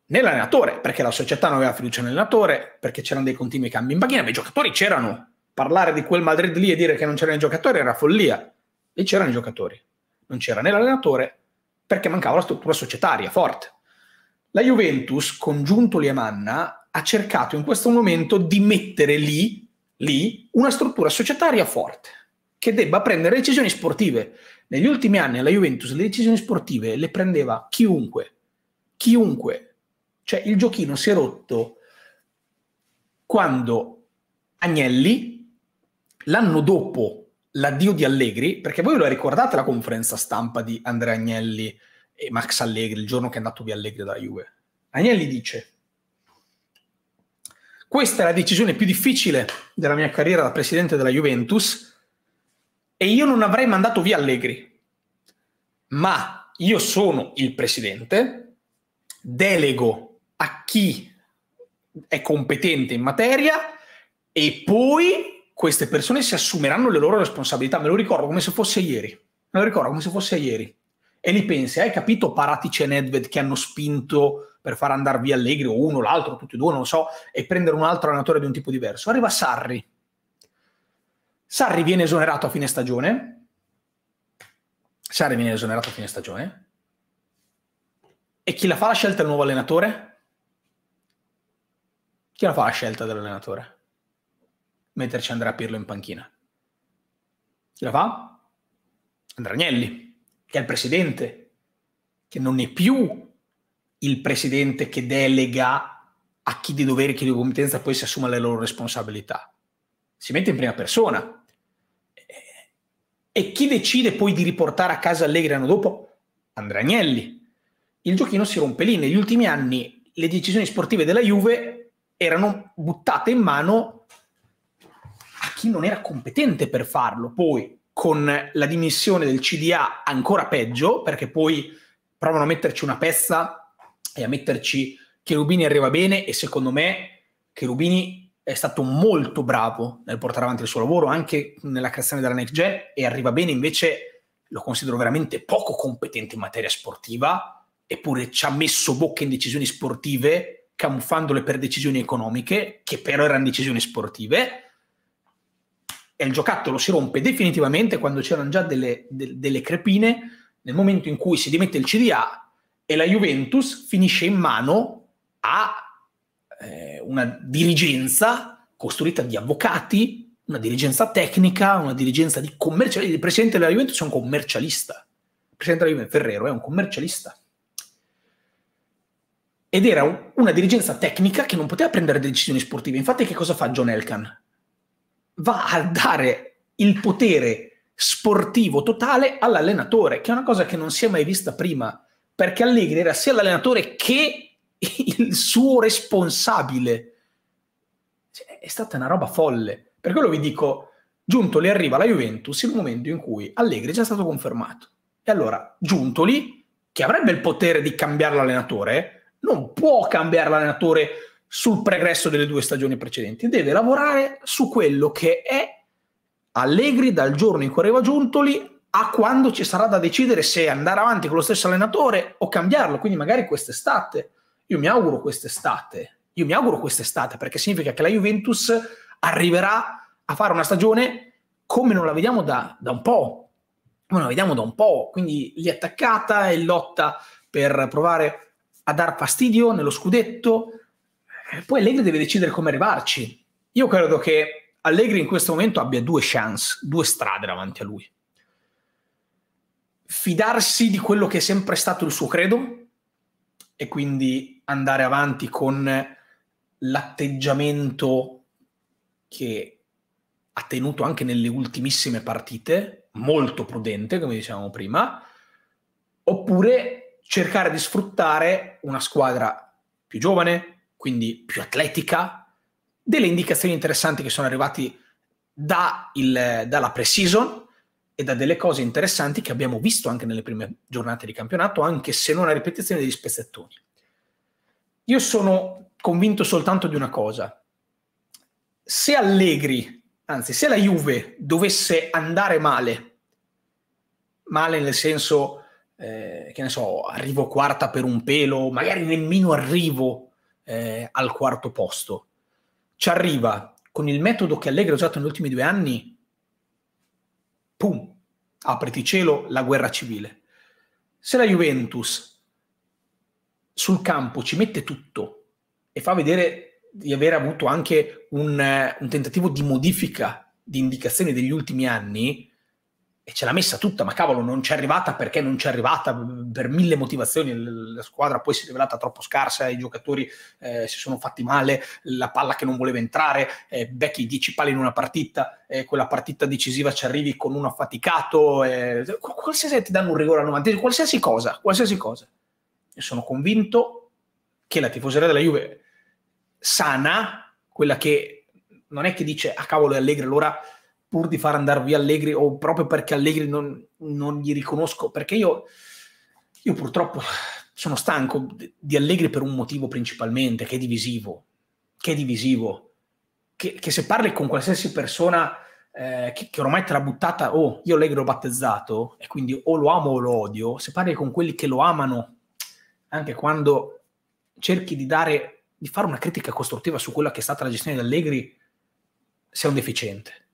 né l'allenatore, perché la società non aveva fiducia nell'allenatore, perché c'erano dei continui cambi in banchina, ma i giocatori c'erano, parlare di quel Madrid lì e dire che non c'erano i giocatori era follia. Lì c'erano i giocatori, non c'era né l'allenatore perché mancava la struttura societaria forte. La Juventus, congiunto Giuntoli Manna, ha cercato in questo momento di mettere lì, lì una struttura societaria forte che debba prendere decisioni sportive. Negli ultimi anni la Juventus le decisioni sportive le prendeva chiunque, chiunque. Cioè il giochino si è rotto quando Agnelli l'anno dopo l'addio di Allegri, perché voi lo ricordate la conferenza stampa di Andrea Agnelli e Max Allegri il giorno che è andato via Allegri dalla Juve? Agnelli dice questa è la decisione più difficile della mia carriera da presidente della Juventus e io non avrei mandato via Allegri, ma io sono il presidente, delego a chi è competente in materia e poi queste persone si assumeranno le loro responsabilità. Me lo ricordo come se fosse ieri. Me lo ricordo come se fosse ieri. E lì pensi, hai capito Paratic e Nedved che hanno spinto per far andare via Allegri o uno, l'altro, tutti e due, non lo so, e prendere un altro allenatore di un tipo diverso. Arriva Sarri. Sarri viene esonerato a fine stagione. Sarri viene esonerato a fine stagione. E chi la fa la scelta del nuovo allenatore? Chi la fa la scelta dell'allenatore? metterci Andrea Pirlo in panchina. Chi la fa? Andrea Agnelli, che è il presidente, che non è più il presidente che delega a chi di dovere e chi di competenza poi si assuma le loro responsabilità. Si mette in prima persona. E chi decide poi di riportare a casa Allegri l'anno dopo? Andrea Agnelli. Il giochino si rompe lì. Negli ultimi anni le decisioni sportive della Juve erano buttate in mano chi non era competente per farlo. Poi, con la dimissione del CDA, ancora peggio, perché poi provano a metterci una pezza e a metterci Cherubini arriva bene e secondo me Cherubini è stato molto bravo nel portare avanti il suo lavoro anche nella creazione della next gen e arriva bene invece lo considero veramente poco competente in materia sportiva eppure ci ha messo bocca in decisioni sportive camuffandole per decisioni economiche che però erano decisioni sportive e il giocattolo si rompe definitivamente quando c'erano già delle, de, delle crepine nel momento in cui si dimette il CDA e la Juventus finisce in mano a eh, una dirigenza costruita di avvocati, una dirigenza tecnica, una dirigenza di commerciali. Il presidente della Juventus è un commercialista. Il presidente della Juventus Ferrero è un commercialista. Ed era una dirigenza tecnica che non poteva prendere decisioni sportive. Infatti, che cosa fa John Elkan? va a dare il potere sportivo totale all'allenatore, che è una cosa che non si è mai vista prima, perché Allegri era sia l'allenatore che il suo responsabile. Cioè, è stata una roba folle. Per quello vi dico, Giuntoli arriva alla Juventus il momento in cui Allegri è già stato confermato. E allora Giuntoli, che avrebbe il potere di cambiare l'allenatore, non può cambiare l'allenatore sul pregresso delle due stagioni precedenti, deve lavorare su quello che è Allegri dal giorno in cui arriva Giuntoli a quando ci sarà da decidere se andare avanti con lo stesso allenatore o cambiarlo, quindi magari quest'estate. Io mi auguro quest'estate, io mi auguro quest'estate perché significa che la Juventus arriverà a fare una stagione come non la vediamo da, da un po', come non la vediamo da un po', quindi lì attaccata e lotta per provare a dar fastidio nello scudetto, poi Allegri deve decidere come arrivarci. Io credo che Allegri in questo momento abbia due chance, due strade davanti a lui. Fidarsi di quello che è sempre stato il suo credo e quindi andare avanti con l'atteggiamento che ha tenuto anche nelle ultimissime partite, molto prudente, come dicevamo prima, oppure cercare di sfruttare una squadra più giovane, quindi più atletica, delle indicazioni interessanti che sono arrivate da dalla pre-season e da delle cose interessanti che abbiamo visto anche nelle prime giornate di campionato, anche se non a ripetizione degli spezzettoni. Io sono convinto soltanto di una cosa. Se Allegri, anzi se la Juve dovesse andare male, male nel senso, eh, che ne so, arrivo quarta per un pelo, magari nemmeno arrivo eh, al quarto posto. Ci arriva con il metodo che Allegri ha usato negli ultimi due anni, pum, apriti cielo, la guerra civile. Se la Juventus sul campo ci mette tutto e fa vedere di aver avuto anche un, eh, un tentativo di modifica di indicazioni degli ultimi anni, e ce l'ha messa tutta, ma cavolo, non c'è arrivata perché non c'è arrivata per mille motivazioni. La squadra poi si è rivelata troppo scarsa, i giocatori eh, si sono fatti male, la palla che non voleva entrare, eh, becchi 10 pali in una partita, eh, quella partita decisiva ci arrivi con uno affaticato, eh, qualsiasi ti danno un rigore al 90, qualsiasi cosa, qualsiasi cosa. E sono convinto che la tifoseria della Juve sana, quella che non è che dice, ah cavolo, è Allegri, allora pur di far andare via Allegri o proprio perché Allegri non, non gli riconosco, perché io, io purtroppo sono stanco di Allegri per un motivo principalmente, che è divisivo, che è divisivo, che, che se parli con qualsiasi persona eh, che, che, ormai te l'ha buttata, oh, io Allegri l'ho battezzato e quindi o lo amo o lo odio, se parli con quelli che lo amano, anche quando cerchi di dare, di fare una critica costruttiva su quella che è stata la gestione di Allegri, sei un deficiente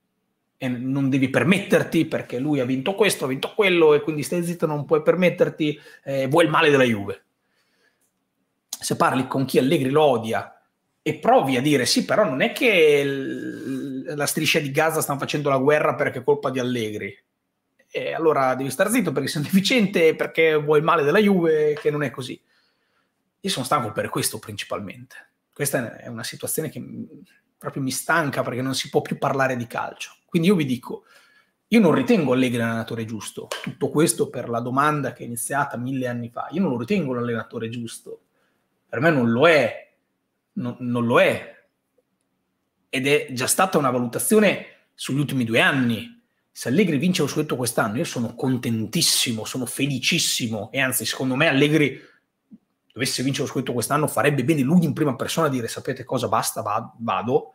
e non devi permetterti perché lui ha vinto questo, ha vinto quello e quindi stai zitto, non puoi permetterti, eh, vuoi il male della Juve. Se parli con chi Allegri lo odia e provi a dire sì, però non è che l- la striscia di Gaza stanno facendo la guerra perché è colpa di Allegri. E allora devi star zitto perché sei deficiente, perché vuoi il male della Juve, che non è così. Io sono stanco per questo principalmente. Questa è una situazione che proprio mi stanca perché non si può più parlare di calcio. Quindi io vi dico, io non ritengo Allegri l'allenatore giusto, tutto questo per la domanda che è iniziata mille anni fa, io non lo ritengo l'allenatore giusto, per me non lo è, no, non lo è, ed è già stata una valutazione sugli ultimi due anni. Se Allegri vince lo scudetto quest'anno, io sono contentissimo, sono felicissimo e anzi, secondo me Allegri dovesse vincere lo scudetto quest'anno, farebbe bene lui in prima persona a dire sapete cosa, basta, vado,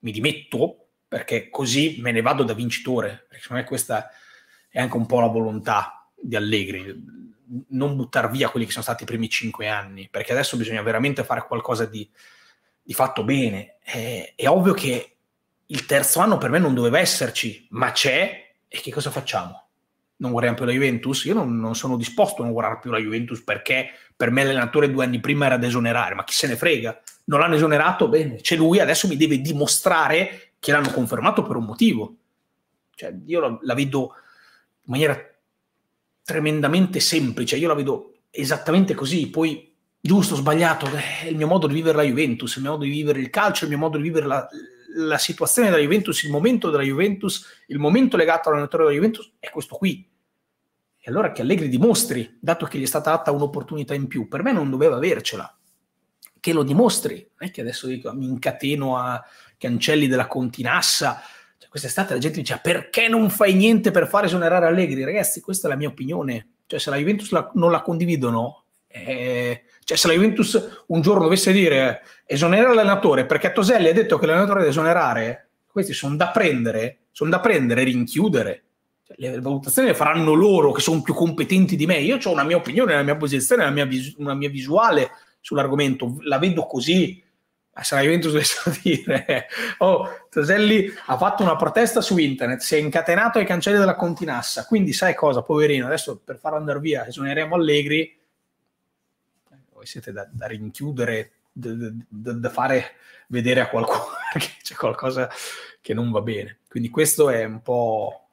mi dimetto, perché così me ne vado da vincitore. Perché secondo me questa è anche un po' la volontà di Allegri, non buttare via quelli che sono stati i primi cinque anni, perché adesso bisogna veramente fare qualcosa di, di fatto bene. È, è ovvio che il terzo anno per me non doveva esserci, ma c'è, e che cosa facciamo? non guardiamo più la Juventus, io non, non, sono disposto a non guardare più la Juventus perché per me l'allenatore due anni prima era da esonerare, ma chi se ne frega? Non l'hanno esonerato, bene, c'è lui, adesso mi deve dimostrare che l'hanno confermato per un motivo. Cioè, io la, la vedo in maniera tremendamente semplice, io la vedo esattamente così, poi giusto o sbagliato, è eh, il mio modo di vivere la Juventus, il mio modo di vivere il calcio, il mio modo di vivere la, la situazione della Juventus, il momento della Juventus, il momento legato all'allenatore della Juventus è questo qui. E allora che Allegri dimostri, dato che gli è stata data un'opportunità in più, per me non doveva avercela, che lo dimostri, non è che adesso dico, mi incateno a cancelli della continassa, cioè, quest'estate la gente dice perché non fai niente per fare esonerare Allegri? Ragazzi, questa è la mia opinione, cioè se la Juventus la, non la condividono, eh, cioè, se la Juventus un giorno dovesse dire eh, esonerare l'allenatore perché Toselli ha detto che l'allenatore deve esonerare, questi sono da prendere, sono da prendere e rinchiudere. Cioè, le valutazioni le faranno loro che sono più competenti di me. Io ho una mia opinione, una mia posizione, una mia, vis- una mia visuale sull'argomento, la vedo così. Ma se la Juventus dovesse dire, oh, Toselli ha fatto una protesta su internet, si è incatenato ai cancelli della Continassa, quindi sai cosa, poverino, adesso per farlo andare via esoneremo Allegri voi siete da, da rinchiudere, da, da, da, fare vedere a qualcuno che c'è qualcosa che non va bene. Quindi questo è un po'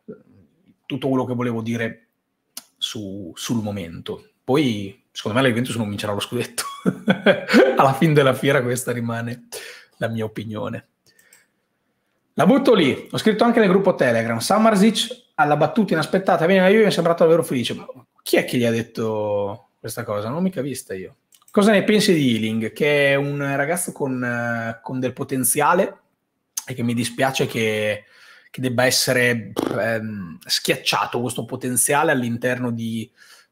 tutto quello che volevo dire su, sul momento. Poi, secondo me, la Juventus non vincerà lo scudetto. Alla fine della fiera questa rimane la mia opinione. La butto lì. Ho scritto anche nel gruppo Telegram. Samarzic alla battuta inaspettata viene la Juve mi è sembrato davvero felice. Ma chi è che gli ha detto questa cosa? Non l'ho mica vista io. Cosa ne pensi di Ealing, che è un ragazzo con, eh, con del potenziale e che mi dispiace che, che debba essere ehm, schiacciato questo potenziale all'interno di,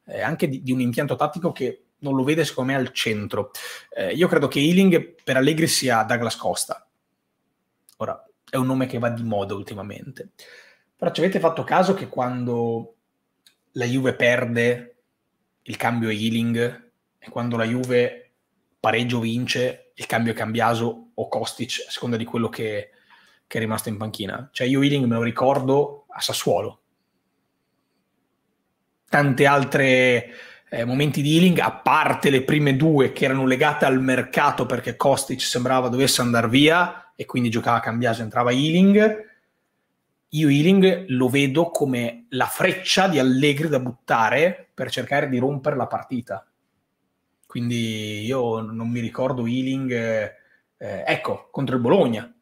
eh, anche di, di un impianto tattico che non lo vede secondo me al centro. Eh, io credo che Ealing per Allegri sia Douglas Costa. Ora, è un nome che va di moda ultimamente. Però ci avete fatto caso che quando la Juve perde il cambio Ealing e quando la Juve pareggio vince, il cambio è Cambiaso o Kostic, a seconda di quello che, che è rimasto in panchina. Cioè io Ealing me lo ricordo a Sassuolo. Tante altre eh, momenti di healing, a parte le prime due che erano legate al mercato perché Kostic sembrava dovesse andare via e quindi giocava cambiato, entrava healing. Io healing lo vedo come la freccia di Allegri da buttare per cercare di rompere la partita. Quindi io non mi ricordo Ealing, eh, eh, ecco, contro il Bologna,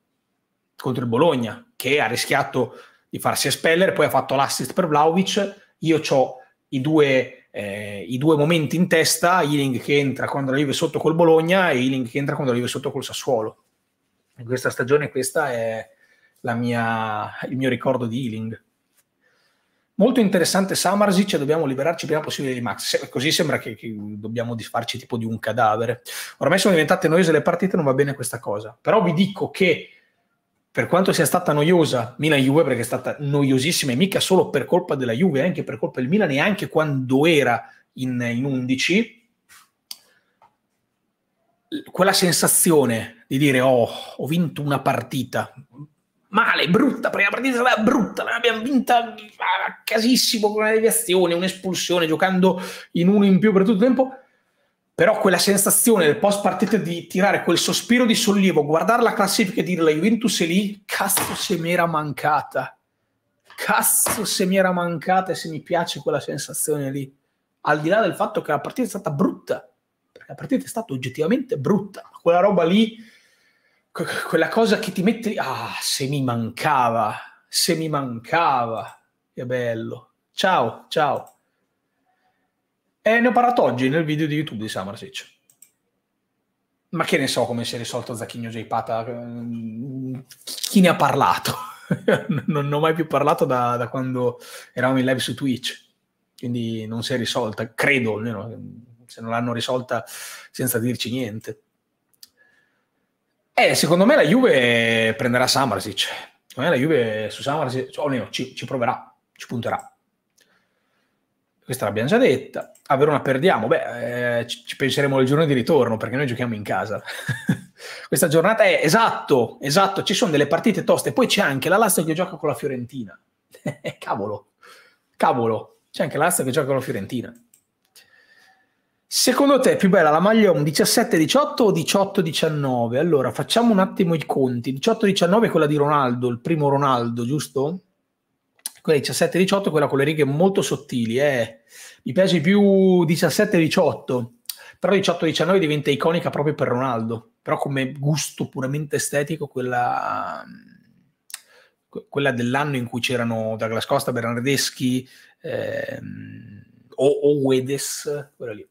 contro il Bologna, che ha rischiato di farsi espellere, poi ha fatto l'assist per Vlaovic, io ho i due, eh, i due momenti in testa, Ealing che entra quando la Juve sotto col Bologna e Ealing che entra quando la Juve sotto col Sassuolo. In questa stagione questa è mia, il mio ricordo di Ealing. Molto interessante Samarsic, dobbiamo liberarci prima possibile di Max, così sembra che, che, dobbiamo disfarci tipo di un cadavere. Ormai sono diventate noiose le partite, non va bene questa cosa. Però vi dico che per quanto sia stata noiosa Milan-Juve, perché è stata noiosissima e mica solo per colpa della Juve, eh, anche per colpa del Milan e anche quando era in, in 11, quella sensazione di dire oh, ho vinto una partita, male, brutta, perché la partita è stata brutta, l'abbiamo vinta a casissimo con una deviazione, un'espulsione, giocando in uno in più per tutto il tempo, però quella sensazione del post partita di tirare quel sospiro di sollievo, guardare la classifica e dire la Juventus è lì, cazzo se mi era mancata, cazzo se mi era mancata e se mi piace quella sensazione lì, al di là del fatto che la partita è stata brutta, perché la partita è stata oggettivamente brutta, quella roba lì quella cosa che ti mette... Ah, se mi mancava, se mi mancava, che bello. Ciao, ciao. E eh, ne ho parlato oggi nel video di YouTube di Samarsic. Ma che ne so come si è risolto Zacchino J. Pata? Mm, chi ne ha parlato? non ho mai più parlato da, da, quando eravamo in live su Twitch. Quindi non si è risolta, credo almeno, se non l'hanno risolta senza dirci niente. Eh, secondo me la Juve prenderà Samarsic. Secondo me la Juve su Samarsic, cioè, o almeno ci, ci proverà, ci punterà. Questa l'abbiamo già detta. A Verona perdiamo, beh, eh, ci, ci, penseremo il giorno di ritorno perché noi giochiamo in casa. Questa giornata è esatto, esatto, ci sono delle partite toste. Poi c'è anche la Lazio che gioca con la Fiorentina. cavolo, cavolo, c'è anche la Lazio che gioca con la Fiorentina. Secondo te è più bella la maglia 17-18 o 18-19? Allora facciamo un attimo i conti. 18-19 è quella di Ronaldo, il primo Ronaldo, giusto? Quella 17-18 è quella con le righe molto sottili. Eh. Mi piace più 17-18, però 18-19 diventa iconica proprio per Ronaldo. Però come gusto puramente estetico quella quella dell'anno in cui c'erano Douglas Costa, Bernardeschi ehm, o, o Wedes, quella lì.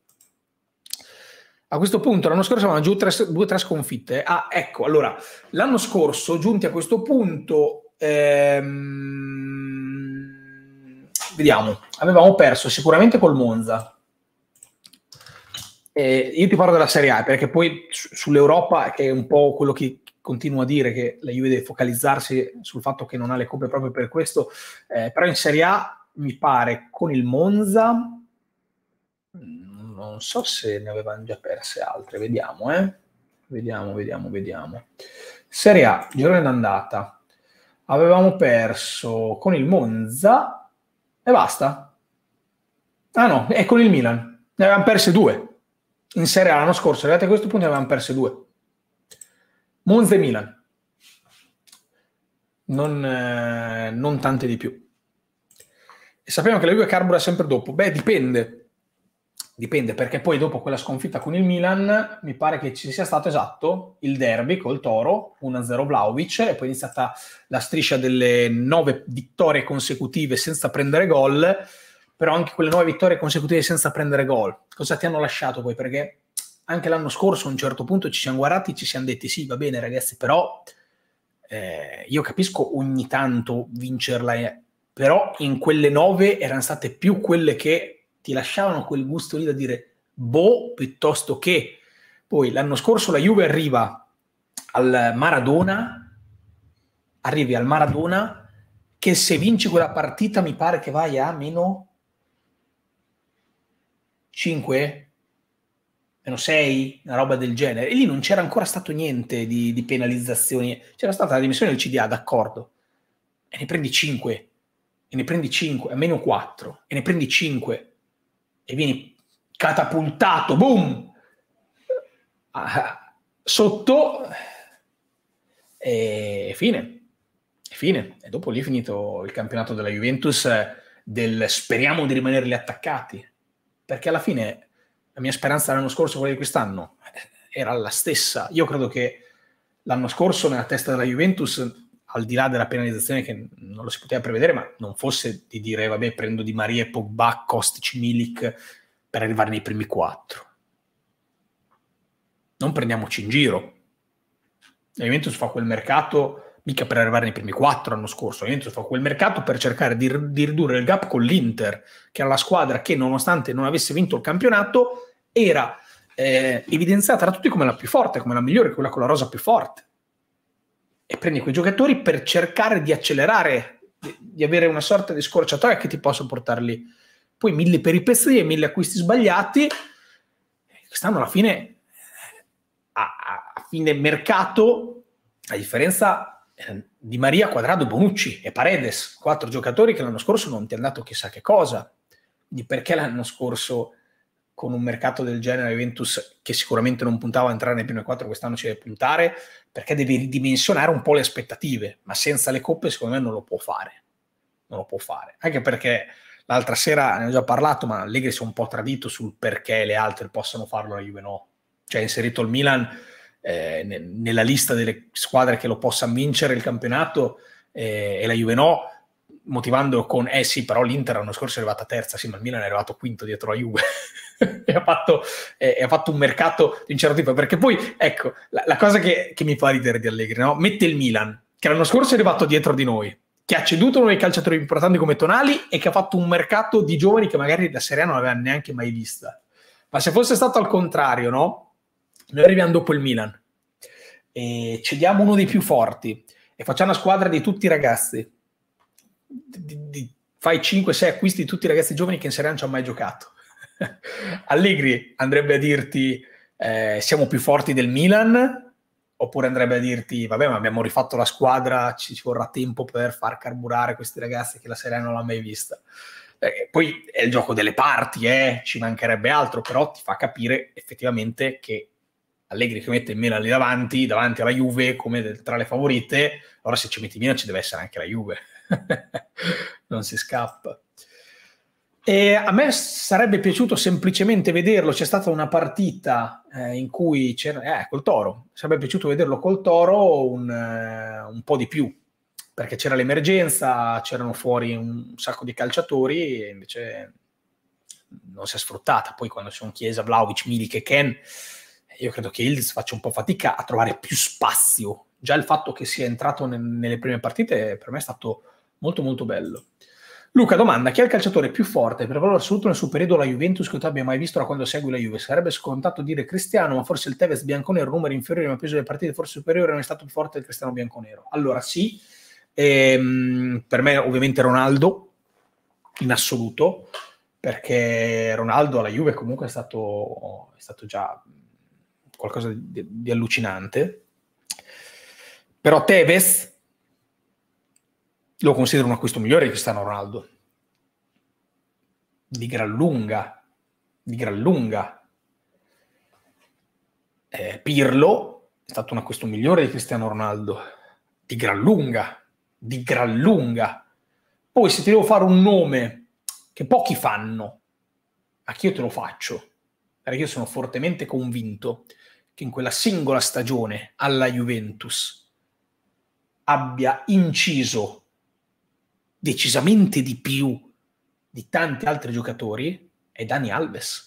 A questo punto, l'anno scorso avevamo giù tre, due o tre sconfitte. Ah, ecco, allora, l'anno scorso, giunti a questo punto, ehm, vediamo, avevamo perso sicuramente col Monza. Eh, io ti parlo della Serie A, perché poi sull'Europa, che è un po' quello che continuo a dire, che la Juve deve focalizzarsi sul fatto che non ha le coppe proprio per questo, eh, però in Serie A mi pare con il Monza non so se ne avevano già perse altre, vediamo, eh. Vediamo, vediamo, vediamo. Serie A, girone d'andata. Avevamo perso con il Monza e basta. Ah no, è con il Milan. Ne avevamo perse due. In Serie A l'anno scorso, arrivati a questo punto, ne avevamo perse due. Monza e Milan. Non, eh, non tante di più. E sappiamo che la Juve carbura sempre dopo. Beh, dipende dipende perché poi dopo quella sconfitta con il Milan mi pare che ci sia stato esatto il derby col Toro 1-0 Vlaovic e poi è iniziata la striscia delle nove vittorie consecutive senza prendere gol però anche quelle nove vittorie consecutive senza prendere gol cosa ti hanno lasciato poi perché anche l'anno scorso a un certo punto ci siamo guardati e ci siamo detti sì va bene ragazzi però eh, io capisco ogni tanto vincerla eh, però in quelle nove erano state più quelle che ti lasciavano quel gusto lì da dire boh piuttosto che. Poi l'anno scorso la Juve arriva al Maradona, arrivi al Maradona che se vinci quella partita mi pare che vai a meno 5, meno 6, una roba del genere. E lì non c'era ancora stato niente di, di penalizzazioni, c'era stata la dimissione del CDA, d'accordo, e ne prendi 5, e ne prendi 5, a meno 4, e ne prendi 5 e vieni catapultato, boom, sotto e fine. Fine. E dopo lì è finito il campionato della Juventus eh, del speriamo di rimanerli attaccati. Perché alla fine la mia speranza l'anno scorso quella di quest'anno eh, era la stessa. Io credo che l'anno scorso nella testa della Juventus al di là della penalizzazione che non lo si poteva prevedere, ma non fosse di dire vabbè prendo Di Maria e Pogba, Kostic, Milik per arrivare nei primi quattro. Non prendiamoci in giro. La Juventus fa quel mercato mica per arrivare nei primi quattro l'anno scorso, la Juventus fa quel mercato per cercare di, di ridurre il gap con l'Inter, che era la squadra che nonostante non avesse vinto il campionato era eh, evidenziata da tutti come la più forte, come la migliore, quella con la rosa più forte e prendi quei giocatori per cercare di accelerare, di avere una sorta di scorciatoia che ti possa portare lì. Poi mille peripezie, mille acquisti sbagliati, quest'anno alla fine, a, a fine mercato, a differenza ehm, di Maria Quadrado Bonucci e Paredes, quattro giocatori che l'anno scorso non ti hanno dato chissà che cosa. di perché l'anno scorso con un mercato del genere, Juventus che sicuramente non puntava a entrare nei primi quattro, quest'anno ci deve puntare, perché deve ridimensionare un po' le aspettative, ma senza le coppe secondo me non lo può fare. Non lo può fare. Anche perché l'altra sera ne ho già parlato, ma Allegri si è un po' tradito sul perché le altre possano farlo la Juve no. Cioè ha inserito il Milan eh, nella lista delle squadre che lo possano vincere il campionato eh, e la Juve no, motivando con eh sì, però l'Inter l'anno scorso è arrivata terza, sì, ma il Milan è arrivato quinto dietro la Juve e, ha fatto, eh, ha fatto, un mercato di un certo tipo. Perché poi, ecco, la, la cosa che, che, mi fa ridere di Allegri, no? mette il Milan, che l'anno scorso è arrivato dietro di noi, che ha ceduto uno dei calciatori importanti come Tonali e che ha fatto un mercato di giovani che magari la Serie A non aveva neanche mai vista. Ma se fosse stato al contrario, no? Noi arriviamo dopo il Milan e cediamo uno dei più forti e facciamo una squadra di tutti i ragazzi di, di, fai 5-6 acquisti di tutti i ragazzi giovani che in Serie A non ci hanno mai giocato. Allegri andrebbe a dirti eh, siamo più forti del Milan oppure andrebbe a dirti vabbè ma abbiamo rifatto la squadra, ci, ci vorrà tempo per far carburare questi ragazzi che la Serie A non l'ha mai vista. Eh, poi è il gioco delle parti, eh, ci mancherebbe altro, però ti fa capire effettivamente che Allegri che mette Milan lì davanti, davanti alla Juve come tra le favorite, allora se ci metti Milan ci deve essere anche la Juve. non si scappa. E a me sarebbe piaciuto semplicemente vederlo, c'è stata una partita eh, in cui c'era, eh, col Toro, sarebbe piaciuto vederlo col Toro un, eh, un po' di più, perché c'era l'emergenza, c'erano fuori un sacco di calciatori e invece non si è sfruttata. Poi quando c'è un Chiesa, Vlaovic, Milik e Ken, io credo che Ildiz faccia un po' fatica a trovare più spazio. Già il fatto che sia entrato nel, nelle prime partite per me è stato Molto molto bello. Luca domanda, chi è il calciatore più forte per valore assoluto nel suo periodo alla Juventus che tu abbia mai visto da quando segui la Juve? Sarebbe scontato dire Cristiano, ma forse il Tevez bianconero, il numero inferiore, ma peso delle partite forse superiore, non è stato più forte del Cristiano bianconero. Allora sì, ehm, per me ovviamente Ronaldo, in assoluto, perché Ronaldo alla Juve comunque è stato, è stato già qualcosa di, di allucinante. Però Tevez lo considero un acquisto migliore di Cristiano Ronaldo. Di gran lunga, di gran lunga. Eh, Pirlo è stato un acquisto migliore di Cristiano Ronaldo, di gran lunga, di gran lunga. Poi se ti devo fare un nome che pochi fanno, a chi io te lo faccio? Perché io sono fortemente convinto che in quella singola stagione alla Juventus abbia inciso decisamente di più di tanti altri giocatori è Dani Alves.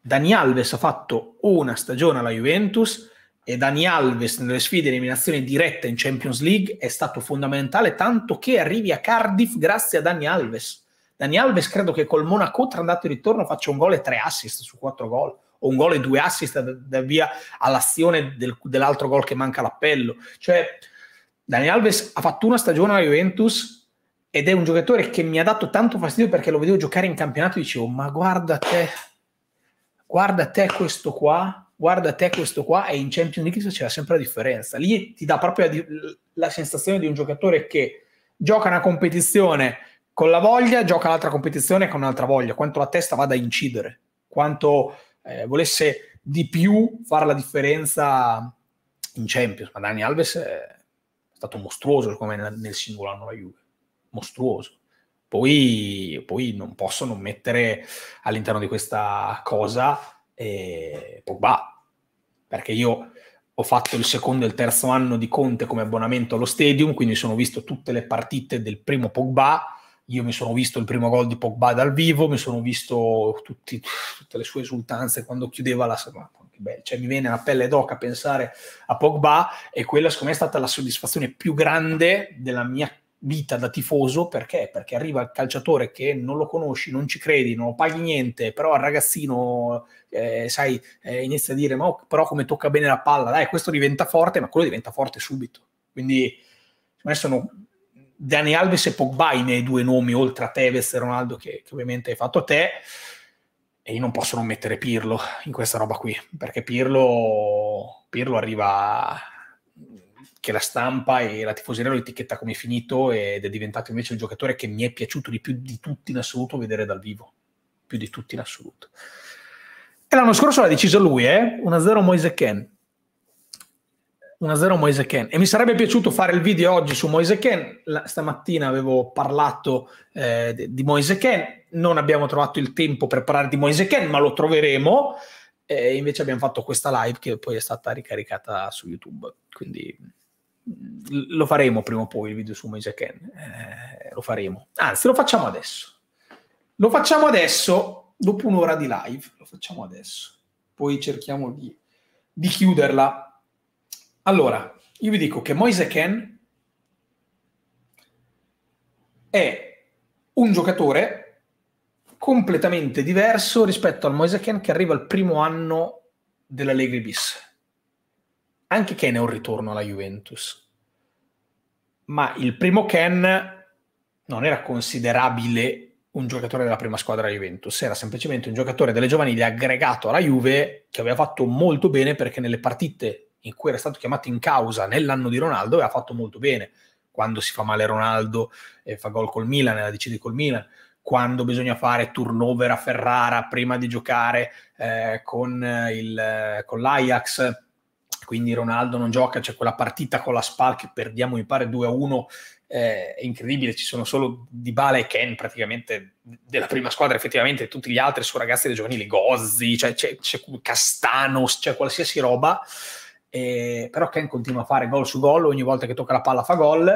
Dani Alves ha fatto una stagione alla Juventus e Dani Alves nelle sfide di eliminazione diretta in Champions League è stato fondamentale, tanto che arrivi a Cardiff grazie a Dani Alves. Dani Alves credo che col Monaco tra andato e ritorno faccia un gol e tre assist su quattro gol, o un gol e due assist da, da via all'azione del, dell'altro gol che manca l'appello. Cioè, Dani Alves ha fatto una stagione alla Juventus ed è un giocatore che mi ha dato tanto fastidio perché lo vedevo giocare in campionato e dicevo ma guarda te, guarda te questo qua, guarda te questo qua e in Champions League faceva sempre la differenza. Lì ti dà proprio la, la sensazione di un giocatore che gioca una competizione con la voglia, gioca l'altra competizione con un'altra voglia, quanto la testa vada a incidere, quanto eh, volesse di più fare la differenza in Champions. Ma Dani Alves è stato mostruoso come nel, nel singolo anno la Juve mostruoso. Poi, poi non posso non mettere all'interno di questa cosa eh, Pogba, perché io ho fatto il secondo e il terzo anno di Conte come abbonamento allo stadium, quindi sono visto tutte le partite del primo Pogba, io mi sono visto il primo gol di Pogba dal vivo, mi sono visto tutti, tutte le sue esultanze quando chiudeva la serata. Cioè, mi viene la pelle d'oca pensare a Pogba e quella secondo me è stata la soddisfazione più grande della mia vita da tifoso perché? Perché arriva il calciatore che non lo conosci, non ci credi, non lo paghi niente, però al ragazzino, eh, sai, eh, inizia a dire, ma oh, però come tocca bene la palla, dai, questo diventa forte, ma quello diventa forte subito. Quindi, me sono Dani Alves e Pogba i miei due nomi, oltre a Tevez e Ronaldo, che, che ovviamente hai fatto te, e io non posso non mettere Pirlo in questa roba qui, perché Pirlo, Pirlo arriva che la stampa e la tifoseria lo etichetta come finito ed è diventato invece il giocatore che mi è piaciuto di più di tutti in assoluto vedere dal vivo, più di tutti in assoluto. E l'anno scorso l'ha deciso lui, eh? 1-0 Moise Ken. 1-0 Moise Ken. E mi sarebbe piaciuto fare il video oggi su Moise Ken. La, stamattina avevo parlato eh, di Moise Ken, non abbiamo trovato il tempo per parlare di Moise Ken, ma lo troveremo. E invece abbiamo fatto questa live che poi è stata ricaricata su YouTube. Quindi lo faremo prima o poi il video su Major Ken, eh, lo faremo. Anzi, lo facciamo adesso. Lo facciamo adesso, dopo un'ora di live, lo facciamo adesso. Poi cerchiamo di, di chiuderla. Allora, io vi dico che Moise Ken è un giocatore completamente diverso rispetto al Moise Ken che arriva al primo anno della Bis anche Ken è un ritorno alla Juventus, ma il primo Ken non era considerabile un giocatore della prima squadra Juventus, era semplicemente un giocatore delle giovanili aggregato alla Juve che aveva fatto molto bene perché nelle partite in cui era stato chiamato in causa nell'anno di Ronaldo aveva fatto molto bene. Quando si fa male Ronaldo e fa gol col Milan, la decide col Milan, quando bisogna fare turnover a Ferrara prima di giocare eh, con, il, eh, con l'Ajax, quindi Ronaldo non gioca, c'è cioè quella partita con la SPAL che perdiamo mi pare 2-1, eh, è incredibile, ci sono solo Dybala e Ken praticamente della prima squadra, effettivamente tutti gli altri sono ragazzi dei giovanili, Gozzi, cioè, c'è, c'è Castano, c'è qualsiasi roba, eh, però Ken continua a fare gol su gol, ogni volta che tocca la palla fa gol,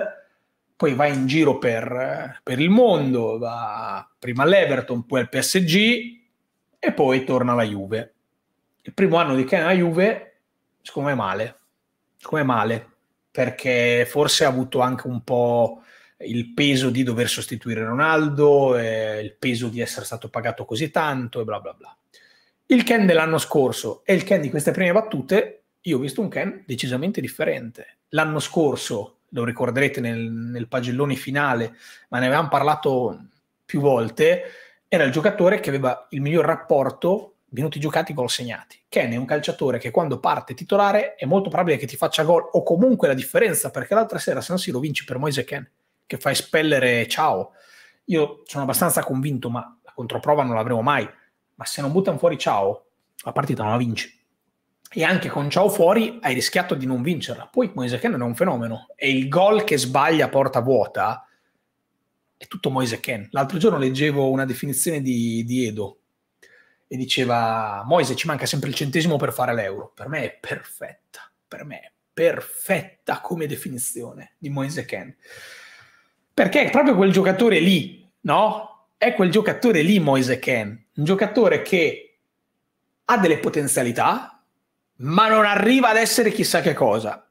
poi va in giro per, per il mondo, va prima all'Everton, poi al PSG e poi torna alla Juve. Il primo anno di Ken alla Juve secondo me male, secondo male, perché forse ha avuto anche un po' il peso di dover sostituire Ronaldo, eh, il peso di essere stato pagato così tanto e bla bla bla. Il Ken dell'anno scorso e il Ken di queste prime battute, io ho visto un Ken decisamente differente. L'anno scorso, lo ricorderete nel, nel pagellone finale, ma ne avevamo parlato più volte, era il giocatore che aveva il miglior rapporto minuti giocati, gol segnati. Ken è un calciatore che quando parte titolare è molto probabile che ti faccia gol o comunque la differenza, perché l'altra sera San Siro vinci per Moise Ken, che fa espellere Ciao. Io sono abbastanza convinto, ma la controprova non l'avremo mai. Ma se non buttano fuori Ciao, la partita non la vinci. E anche con Ciao fuori hai rischiato di non vincerla. Poi Moise Ken è un fenomeno. E il gol che sbaglia a porta vuota è tutto Moise Ken. L'altro giorno leggevo una definizione di, di Edo, e diceva Moise ci manca sempre il centesimo per fare l'euro. Per me è perfetta, per me è perfetta come definizione di Moise Ken. Perché è proprio quel giocatore lì, no? È quel giocatore lì Moise Ken, un giocatore che ha delle potenzialità, ma non arriva ad essere chissà che cosa.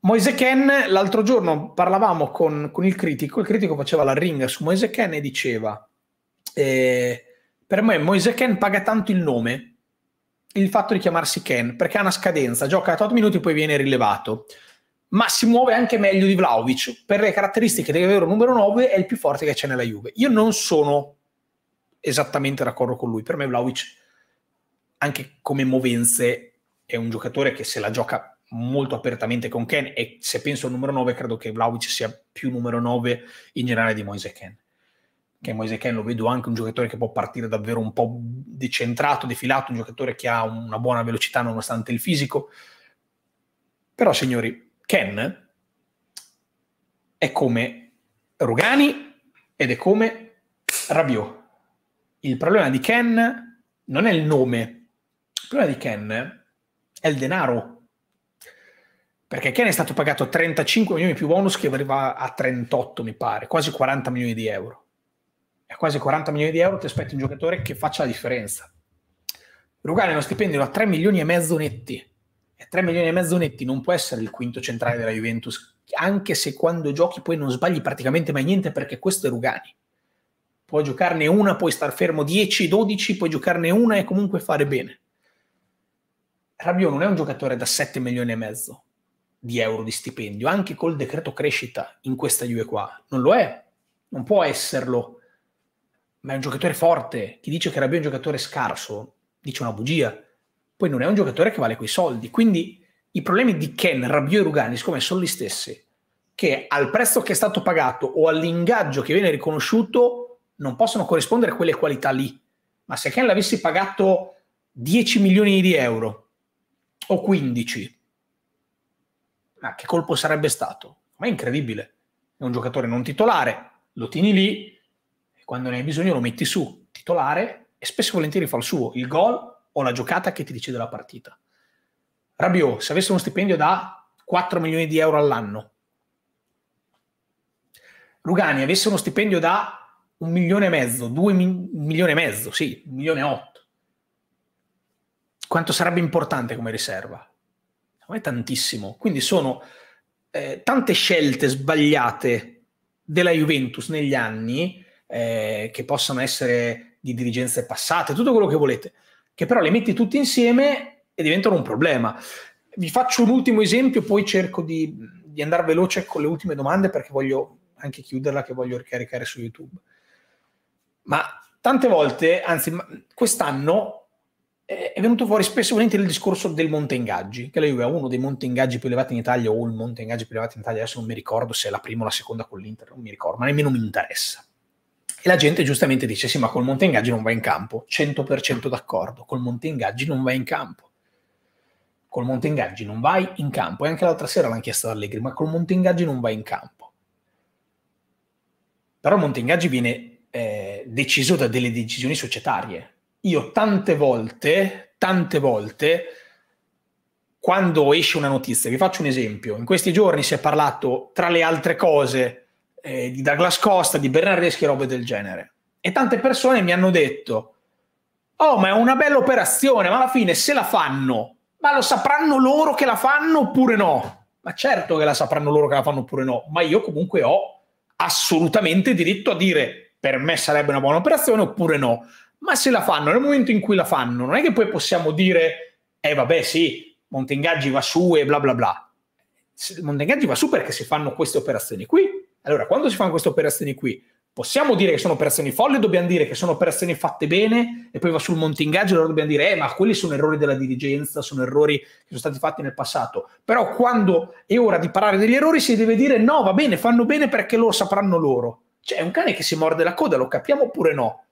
Moise Ken, l'altro giorno parlavamo con, con il critico, il critico faceva la ringa su Moise Ken e diceva... Eh, per me Moise Ken paga tanto il nome, il fatto di chiamarsi Ken, perché ha una scadenza, gioca a 8 minuti e poi viene rilevato. Ma si muove anche meglio di Vlaovic, per le caratteristiche che un numero 9 è il più forte che c'è nella Juve. Io non sono esattamente d'accordo con lui, per me Vlaovic anche come movenze è un giocatore che se la gioca molto apertamente con Ken e se penso al numero 9 credo che Vlaovic sia più numero 9 in generale di Moise Ken che Moise Ken lo vedo anche un giocatore che può partire davvero un po' decentrato, defilato, un giocatore che ha una buona velocità nonostante il fisico. Però, signori, Ken è come Rugani ed è come Rabiot. Il problema di Ken non è il nome, il problema di Ken è il denaro. Perché Ken è stato pagato 35 milioni più bonus che arriva a 38, mi pare, quasi 40 milioni di euro a quasi 40 milioni di euro ti aspetti un giocatore che faccia la differenza. Rugani è uno stipendio a 3 milioni e mezzo netti. E 3 milioni e mezzo netti non può essere il quinto centrale della Juventus, anche se quando giochi poi non sbagli praticamente mai niente perché questo è Rugani. Puoi giocarne una, puoi star fermo 10, 12, puoi giocarne una e comunque fare bene. Rabiot non è un giocatore da 7 milioni e mezzo di euro di stipendio, anche col decreto crescita in questa Juve qua. Non lo è, non può esserlo ma è un giocatore forte. Chi dice che Rabiot è un giocatore scarso dice una bugia. Poi non è un giocatore che vale quei soldi. Quindi i problemi di Ken, Rabiot e Rugani, siccome sono gli stessi, che al prezzo che è stato pagato o all'ingaggio che viene riconosciuto non possono corrispondere a quelle qualità lì. Ma se Ken l'avessi pagato 10 milioni di euro o 15, ma che colpo sarebbe stato? Ma è incredibile. È un giocatore non titolare, lo tieni lì, quando ne hai bisogno lo metti su, titolare, e spesso e volentieri fa il suo, il gol o la giocata che ti decide la partita. Rabiot, se avesse uno stipendio da 4 milioni di euro all'anno, Rugani avesse uno stipendio da un milione e mezzo, due mi- milioni e mezzo, sì, un milione e otto, quanto sarebbe importante come riserva? Non è tantissimo. Quindi sono eh, tante scelte sbagliate della Juventus negli anni eh, che possano essere di dirigenze passate, tutto quello che volete, che però le metti tutte insieme e diventano un problema. Vi faccio un ultimo esempio, poi cerco di, di andare veloce con le ultime domande perché voglio anche chiuderla che voglio ricaricare su YouTube. Ma tante volte, anzi quest'anno, è venuto fuori spesso volentieri il discorso del monte ingaggi, che la Juve ha uno dei monte ingaggi più elevati in Italia o il monte ingaggi più elevato in Italia, adesso non mi ricordo se è la prima o la seconda con l'Inter, non mi ricordo, ma nemmeno mi interessa. E la gente giustamente dice: Sì, ma col monte ingaggi non va in campo. 100% d'accordo, col monte ingaggi non vai in campo. Col monte ingaggi non vai in campo. E anche l'altra sera l'hanno chiesto ad Allegri: Ma col monte ingaggi non vai in campo. Però il monte ingaggi viene eh, deciso da delle decisioni societarie. Io tante volte, tante volte, quando esce una notizia, vi faccio un esempio. In questi giorni si è parlato, tra le altre cose, eh, di Douglas Costa, di Bernardeschi, e robe del genere. E tante persone mi hanno detto, oh ma è una bella operazione, ma alla fine se la fanno, ma lo sapranno loro che la fanno oppure no? Ma certo che la sapranno loro che la fanno oppure no, ma io comunque ho assolutamente diritto a dire per me sarebbe una buona operazione oppure no. Ma se la fanno, nel momento in cui la fanno, non è che poi possiamo dire, eh vabbè sì, Montengaggi va su e bla bla bla. Montengaggi va su perché si fanno queste operazioni qui, allora, quando si fanno queste operazioni qui, possiamo dire che sono operazioni folli, dobbiamo dire che sono operazioni fatte bene e poi va sul monte ingaggio allora dobbiamo dire eh ma quelli sono errori della dirigenza, sono errori che sono stati fatti nel passato. Però quando è ora di parlare degli errori si deve dire no, va bene, fanno bene perché lo sapranno loro. Cioè è un cane che si morde la coda, lo capiamo oppure no?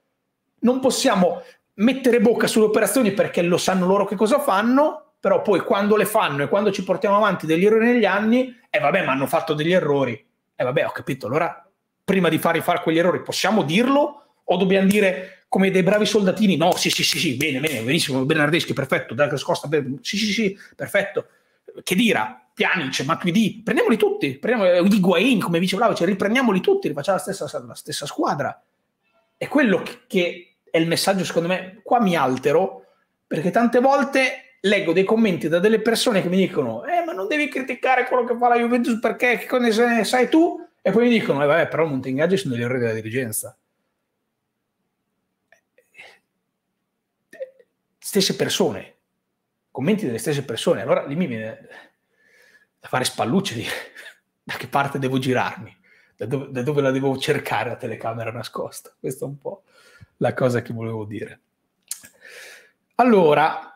Non possiamo mettere bocca sulle operazioni perché lo sanno loro che cosa fanno, però poi quando le fanno e quando ci portiamo avanti degli errori negli anni, eh vabbè ma hanno fatto degli errori e eh vabbè, ho capito, allora prima di fare fare quegli errori possiamo dirlo o dobbiamo dire come dei bravi soldatini, no, sì, sì, sì, sì, bene, bene, benissimo, Bernardeschi, perfetto, Douglas Costa, ben, sì, sì, sì, perfetto, che dira, Pjanic, Matuidi, prendiamoli tutti, prendiamo eh, Guain, come vice Vlaovic, cioè, riprendiamoli tutti, rifacciamo la stessa, la stessa squadra. È quello che è il messaggio, secondo me, qua mi altero, perché tante volte leggo dei commenti da delle persone che mi dicono eh ma non devi criticare quello che fa la Juventus perché che cosa ne sai tu e poi mi dicono eh vabbè però Montingaggi sono degli errori della dirigenza stesse persone commenti delle stesse persone allora lì mi viene da fare spallucce dire da che parte devo girarmi da dove, da dove la devo cercare la telecamera nascosta questa è un po' la cosa che volevo dire allora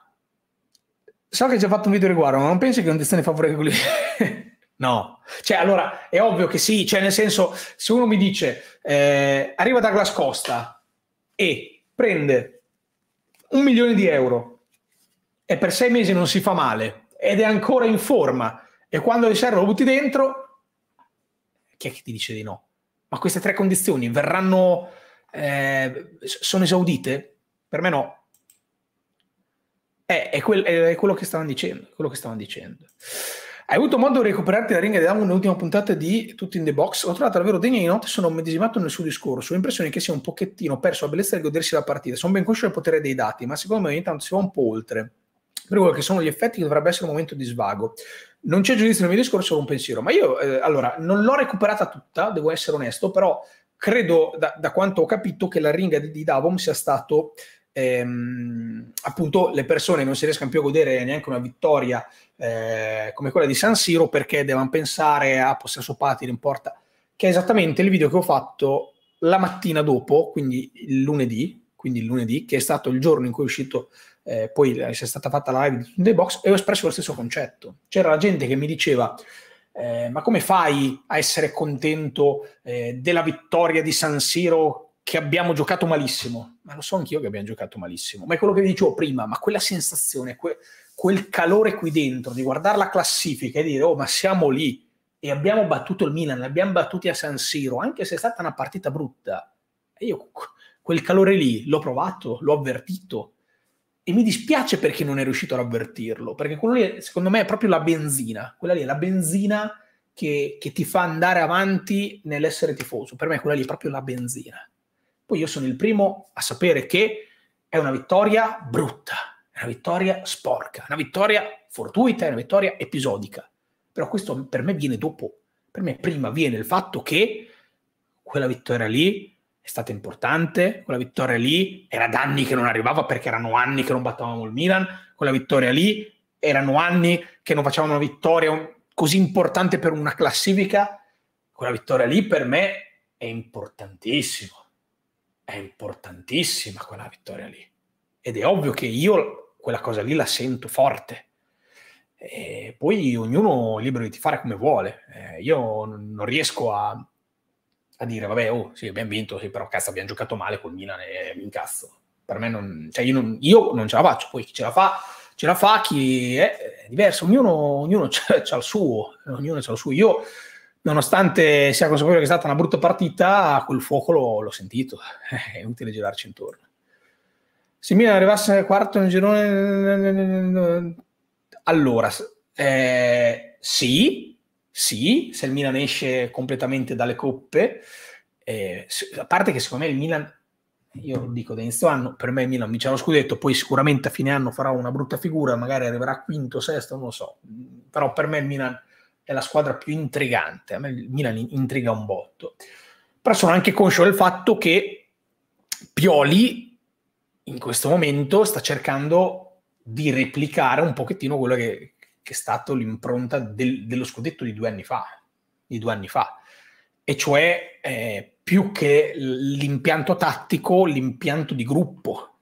So che hai già fatto un video riguardo, ma non pensi che condizioni favorevoli? no, cioè allora è ovvio che sì, cioè nel senso se uno mi dice eh, arriva da Glascosta e prende un milione di euro e per sei mesi non si fa male ed è ancora in forma e quando gli serve lo butti dentro, chi è che ti dice di no? Ma queste tre condizioni verranno, eh, sono esaudite? Per me no. Eh, è, quel, è, quello che stavano dicendo, quello che stavano dicendo. Hai avuto modo di recuperarti la ringa di Down nell'ultima puntata di Tutti in the Box? Ho trovato davvero degna di notte, sono medesimato nel suo discorso. Ho l'impressione che sia un pochettino perso la bellezza di godersi la partita. Sono ben conscio del potere dei dati, ma secondo me ogni tanto si va un po' oltre. Per quello che sono gli effetti che dovrebbe essere un momento di svago. Non c'è giudizio nel mio discorso, solo un pensiero. Ma io, eh, allora, non l'ho recuperata tutta, devo essere onesto, però credo, da, da quanto ho capito, che la ringa di, di Davon sia stato ehm, appunto le persone non si riescano più a godere neanche una vittoria eh, come quella di San Siro perché devono pensare a possesso patile in porta, che è esattamente il video che ho fatto la mattina dopo, quindi il lunedì, quindi il lunedì che è stato il giorno in cui è uscito eh, poi si è stata fatta la live di Sunday Box e ho espresso lo stesso concetto. C'era la gente che mi diceva eh, ma come fai a essere contento eh, della vittoria di San Siro che abbiamo giocato malissimo, ma lo so anch'io che abbiamo giocato malissimo, ma è quello che vi dicevo prima, ma quella sensazione, que- quel calore qui dentro di guardare la classifica e dire oh ma siamo lì e abbiamo battuto il Milan, l'abbiamo battuti a San Siro, anche se è stata una partita brutta, e io quel calore lì l'ho provato, l'ho avvertito e mi dispiace perché non è riuscito ad avvertirlo, perché quello lì secondo me è proprio la benzina, quella lì è la benzina che, che ti fa andare avanti nell'essere tifoso, per me quella lì è proprio la benzina. Poi io sono il primo a sapere che è una vittoria brutta, è una vittoria sporca, una vittoria fortuita, è una vittoria episodica. Però questo per me viene dopo. Per me prima viene il fatto che quella vittoria lì è stata importante, quella vittoria lì era da anni che non arrivava perché erano anni che non battavamo il Milan, quella vittoria lì erano anni che non facevamo una vittoria così importante per una classifica, quella vittoria lì per me è importantissima è importantissima quella vittoria lì. Ed è ovvio che io quella cosa lì la sento forte. E poi ognuno è libero di fare come vuole. Eh, io non riesco a, a, dire, vabbè, oh, sì, abbiamo vinto, sì, però cazzo, abbiamo giocato male con Milan e mi incazzo. Per me non, cioè io non, io non ce la faccio, poi chi ce la fa ce la fa chi è, è diverso, ognuno, ognuno ha il suo, ognuno ha il suo. Io nonostante sia consapevole che è stata una brutta partita, quel fuoco l'ho, l'ho sentito, è utile girarci intorno. Se Milan arrivasse quarto nel girone... Allora, eh, sì, sì, se il Milan esce completamente dalle coppe, eh, a parte che secondo me il Milan, io lo dico da inizio anno, per me il Milan vincerà lo scudetto, poi sicuramente a fine anno farà una brutta figura, magari arriverà quinto, sesto, non lo so, però per me il Milan è la squadra più intrigante, a me il Milan intriga un botto, però sono anche conscio del fatto che Pioli in questo momento sta cercando di replicare un pochettino quello che, che è stato l'impronta del, dello scudetto di due anni fa, di due anni fa. e cioè eh, più che l'impianto tattico, l'impianto di gruppo,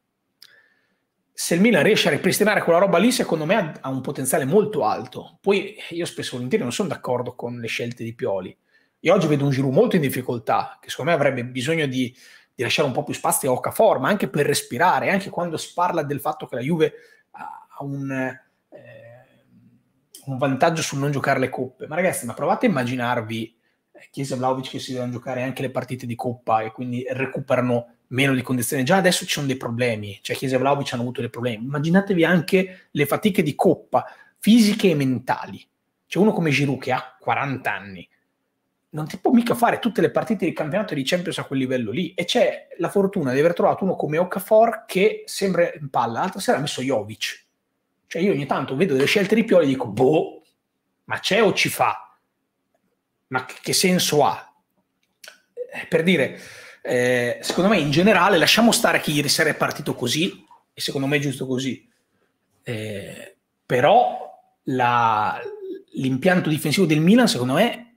se il Milan riesce a ripristinare quella roba lì, secondo me ha un potenziale molto alto. Poi io spesso volentieri non sono d'accordo con le scelte di Pioli. Io oggi vedo un Giroud molto in difficoltà, che secondo me avrebbe bisogno di, di lasciare un po' più spazio a Okafor, ma anche per respirare, anche quando si parla del fatto che la Juve ha un, eh, un vantaggio sul non giocare le coppe. Ma ragazzi, ma provate a immaginarvi Chiesa eh, e Vlaovic che si devono giocare anche le partite di coppa e quindi recuperano meno di condizioni. Già adesso ci sono dei problemi, cioè Chiesa e Vlaovic hanno avuto dei problemi. Immaginatevi anche le fatiche di coppa, fisiche e mentali. C'è cioè uno come Giroud che ha 40 anni, non ti può mica fare tutte le partite di campionato e di Champions a quel livello lì. E c'è la fortuna di aver trovato uno come Okafor che sembra in palla. L'altra sera ha messo Jovic. Cioè io ogni tanto vedo delle scelte di Pioli e dico, boh, ma c'è o ci fa? Ma che, senso ha? Eh, per dire, eh, secondo me in generale lasciamo stare che ieri sera è partito così, e secondo me è giusto così, eh, però la, l'impianto difensivo del Milan secondo me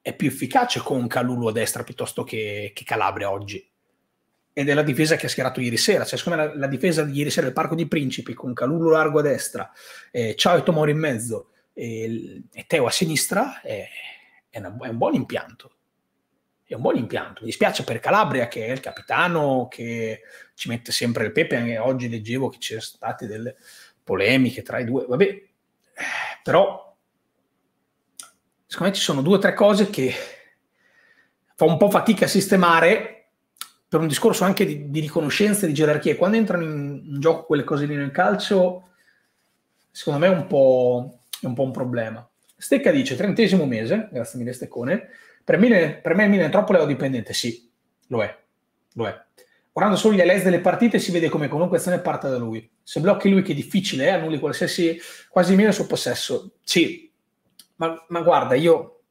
è più efficace con Calulu a destra piuttosto che, che Calabria oggi. Ed è la difesa che ha schierato ieri sera. Cioè, secondo me la, la difesa di ieri sera del Parco dei Principi con Calulu largo a destra, eh, Ciao e Tomori in mezzo e, e Teo a sinistra è, è, una, è un buon impianto è un buon impianto. Mi dispiace per Calabria che è il capitano che ci mette sempre il pepe, anche oggi leggevo che ci sono state delle polemiche tra i due, vabbè, eh, però secondo me ci sono due o tre cose che fa un po' fatica a sistemare per un discorso anche di, di riconoscenza e di gerarchia. Quando entrano in, in, gioco quelle cose lì nel calcio, secondo me è un po', è un, po un problema. Stecca dice, trentesimo mese, grazie mille Steccone, per, Milan, per me il Milan è troppo leodipendente, sì, lo è, lo è. Guardando solo gli LS delle partite si vede come comunque azione parte da lui. Se blocchi lui che è difficile, eh, annulli qualsiasi, quasi meno il suo possesso. Sì, ma, ma guarda, io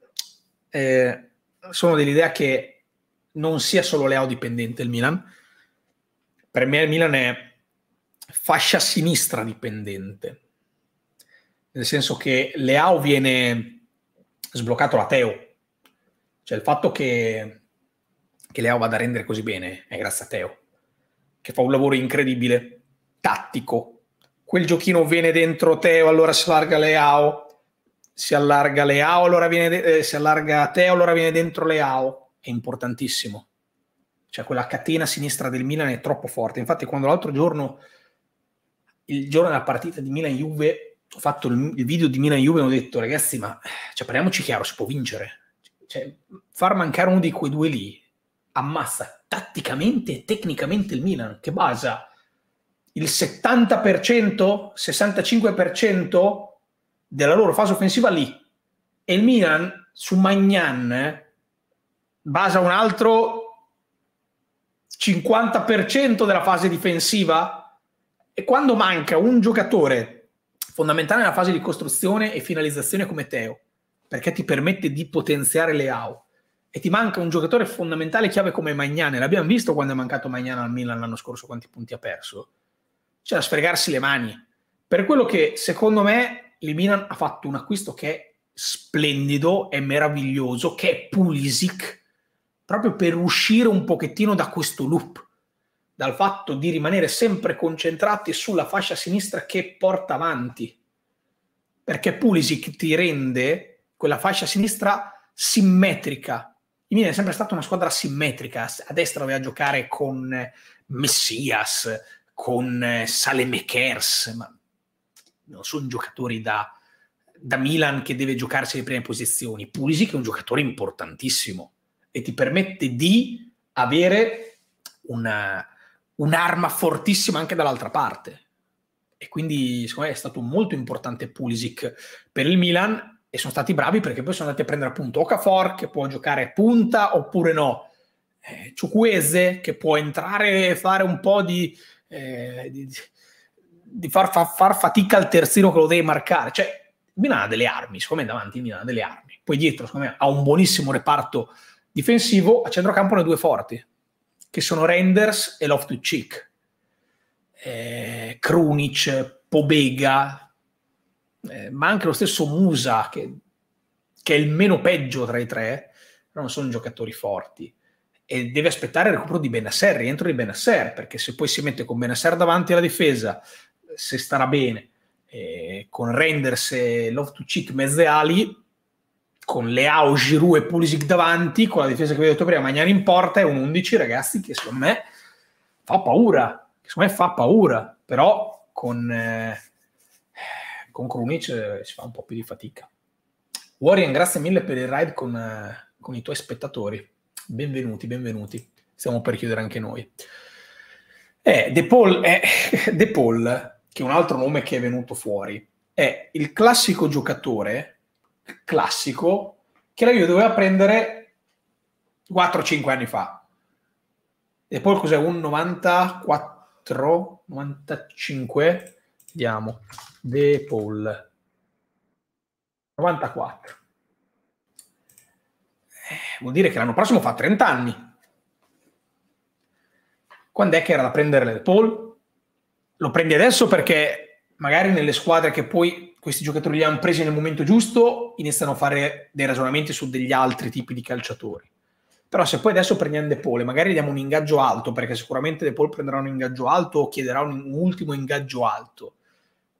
eh, sono dell'idea che non sia solo Leo dipendente il Milan. Per me il Milan è fascia sinistra dipendente. Nel senso che Leao viene sbloccato da Teo, cioè il fatto che, che Leao vada a rendere così bene è grazie a Teo, che fa un lavoro incredibile, tattico. Quel giochino viene dentro Teo, allora si allarga Leao, si allarga Leao, allora viene de- eh, si allarga Teo, allora viene dentro Leao. È importantissimo. Cioè quella catena sinistra del Milan è troppo forte. Infatti quando l'altro giorno, il giorno della partita di Milan-Juve, ho fatto il, il video di Milan-Juve e ho detto ragazzi ma cioè, parliamoci chiaro, si può vincere cioè, far mancare uno di quei due lì ammazza tatticamente e tecnicamente il Milan, che basa il 70%, 65% della loro fase offensiva lì. E il Milan su Magnan eh, basa un altro 50% della fase difensiva. E quando manca un giocatore fondamentale nella fase di costruzione e finalizzazione come Teo, perché ti permette di potenziare le AU. E ti manca un giocatore fondamentale chiave come Magnane. L'abbiamo visto quando è mancato Magnane al Milan l'anno scorso, quanti punti ha perso. C'è da sfregarsi le mani. Per quello che, secondo me, il Milan ha fatto un acquisto che è splendido, è meraviglioso, che è Pulisic, proprio per uscire un pochettino da questo loop dal fatto di rimanere sempre concentrati sulla fascia sinistra che porta avanti. Perché Pulisic ti rende quella fascia sinistra simmetrica. Il Milan è sempre stata una squadra simmetrica, a destra doveva giocare con eh, Messias, con eh, Salemekers, ma non sono giocatori da, da, Milan che deve giocarsi le prime posizioni. Pulisic è un giocatore importantissimo e ti permette di avere una, un'arma fortissima anche dall'altra parte. E quindi secondo me è stato molto importante Pulisic per il Milan e sono stati bravi perché poi sono andati a prendere appunto Okafor che può giocare punta oppure no, eh, Ciucuese che può entrare e fare un po' di, eh, di, di far, far, far, fatica al terzino che lo devi marcare, cioè Milan ha delle armi, secondo me davanti Milan ha delle armi, poi dietro secondo me ha un buonissimo reparto difensivo, a centrocampo ne due forti che sono Renders e Loftus Cheek. Eh, Krunic, Pobega, eh, ma anche lo stesso Musa, che, che, è il meno peggio tra i tre, non sono giocatori forti. E deve aspettare il recupero di Benasser, rientro di Benasser, perché se poi si mette con Benasser davanti alla difesa, se starà bene, eh, con Renders e Love to Cheat mezze ali, con Leao, Giroud e Pulisic davanti, con la difesa che vi ho detto prima, Magnani in porta, è un 11, ragazzi, che secondo me fa paura, che secondo me fa paura, però con... Eh, con Krunic eh, si fa un po' più di fatica. Warren, grazie mille per il ride con, eh, con i tuoi spettatori. Benvenuti, benvenuti. Stiamo per chiudere anche noi. Eh, De Paul, è, eh, De Paul, che è un altro nome che è venuto fuori, è il classico giocatore, classico, che la Juve doveva prendere 4-5 anni fa. De Paul cos'è? Un 94, 95? Vediamo. The Paul. 94. Eh, vuol dire che l'anno prossimo fa 30 anni. Quando è che era da prendere The Paul? Lo prendi adesso perché magari nelle squadre che poi questi giocatori li hanno presi nel momento giusto iniziano a fare dei ragionamenti su degli altri tipi di calciatori. Però se poi adesso prendiamo De Paul, magari diamo un ingaggio alto, perché sicuramente De Paul prenderà un ingaggio alto o chiederà un ultimo ingaggio alto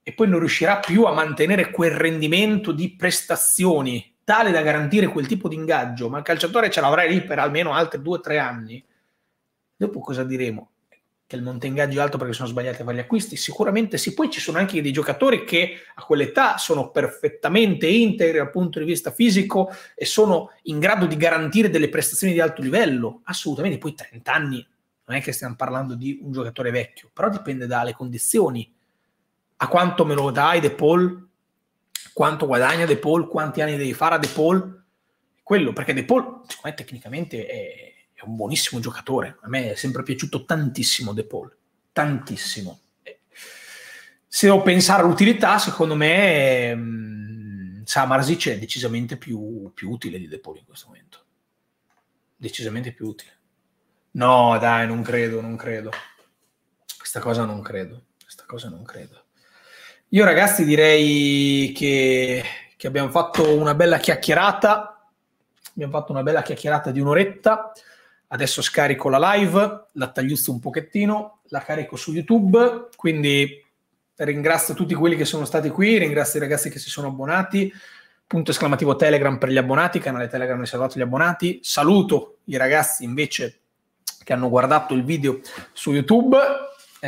e poi non riuscirà più a mantenere quel rendimento di prestazioni tale da garantire quel tipo di ingaggio, ma il calciatore ce l'avrà lì per almeno altri due o tre anni, dopo cosa diremo? Che il monte ingaggio è alto perché sono sbagliati a fare gli acquisti? Sicuramente sì, poi ci sono anche dei giocatori che a quell'età sono perfettamente integri dal punto di vista fisico e sono in grado di garantire delle prestazioni di alto livello, assolutamente, poi 30 anni, non è che stiamo parlando di un giocatore vecchio, però dipende dalle condizioni a quanto me lo dai De Paul, quanto guadagna De Paul, quanti anni devi fare a De Paul, quello, perché De Paul tecnicamente è, è un buonissimo giocatore, a me è sempre piaciuto tantissimo De Paul, tantissimo. Se devo pensare all'utilità, secondo me mm, Samarzic è decisamente più, più utile di De Paul in questo momento, decisamente più utile. No, dai, non credo, non credo. Questa cosa non credo, questa cosa non credo. Io ragazzi direi che, che abbiamo fatto una bella chiacchierata, abbiamo fatto una bella chiacchierata di un'oretta, adesso scarico la live, la tagliuzzo un pochettino, la carico su YouTube, quindi ringrazio tutti quelli che sono stati qui, ringrazio i ragazzi che si sono abbonati, punto esclamativo Telegram per gli abbonati, canale Telegram è salvato agli abbonati, saluto i ragazzi invece che hanno guardato il video su YouTube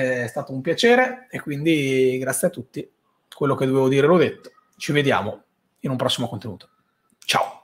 è stato un piacere e quindi grazie a tutti. Quello che dovevo dire l'ho detto. Ci vediamo in un prossimo contenuto. Ciao.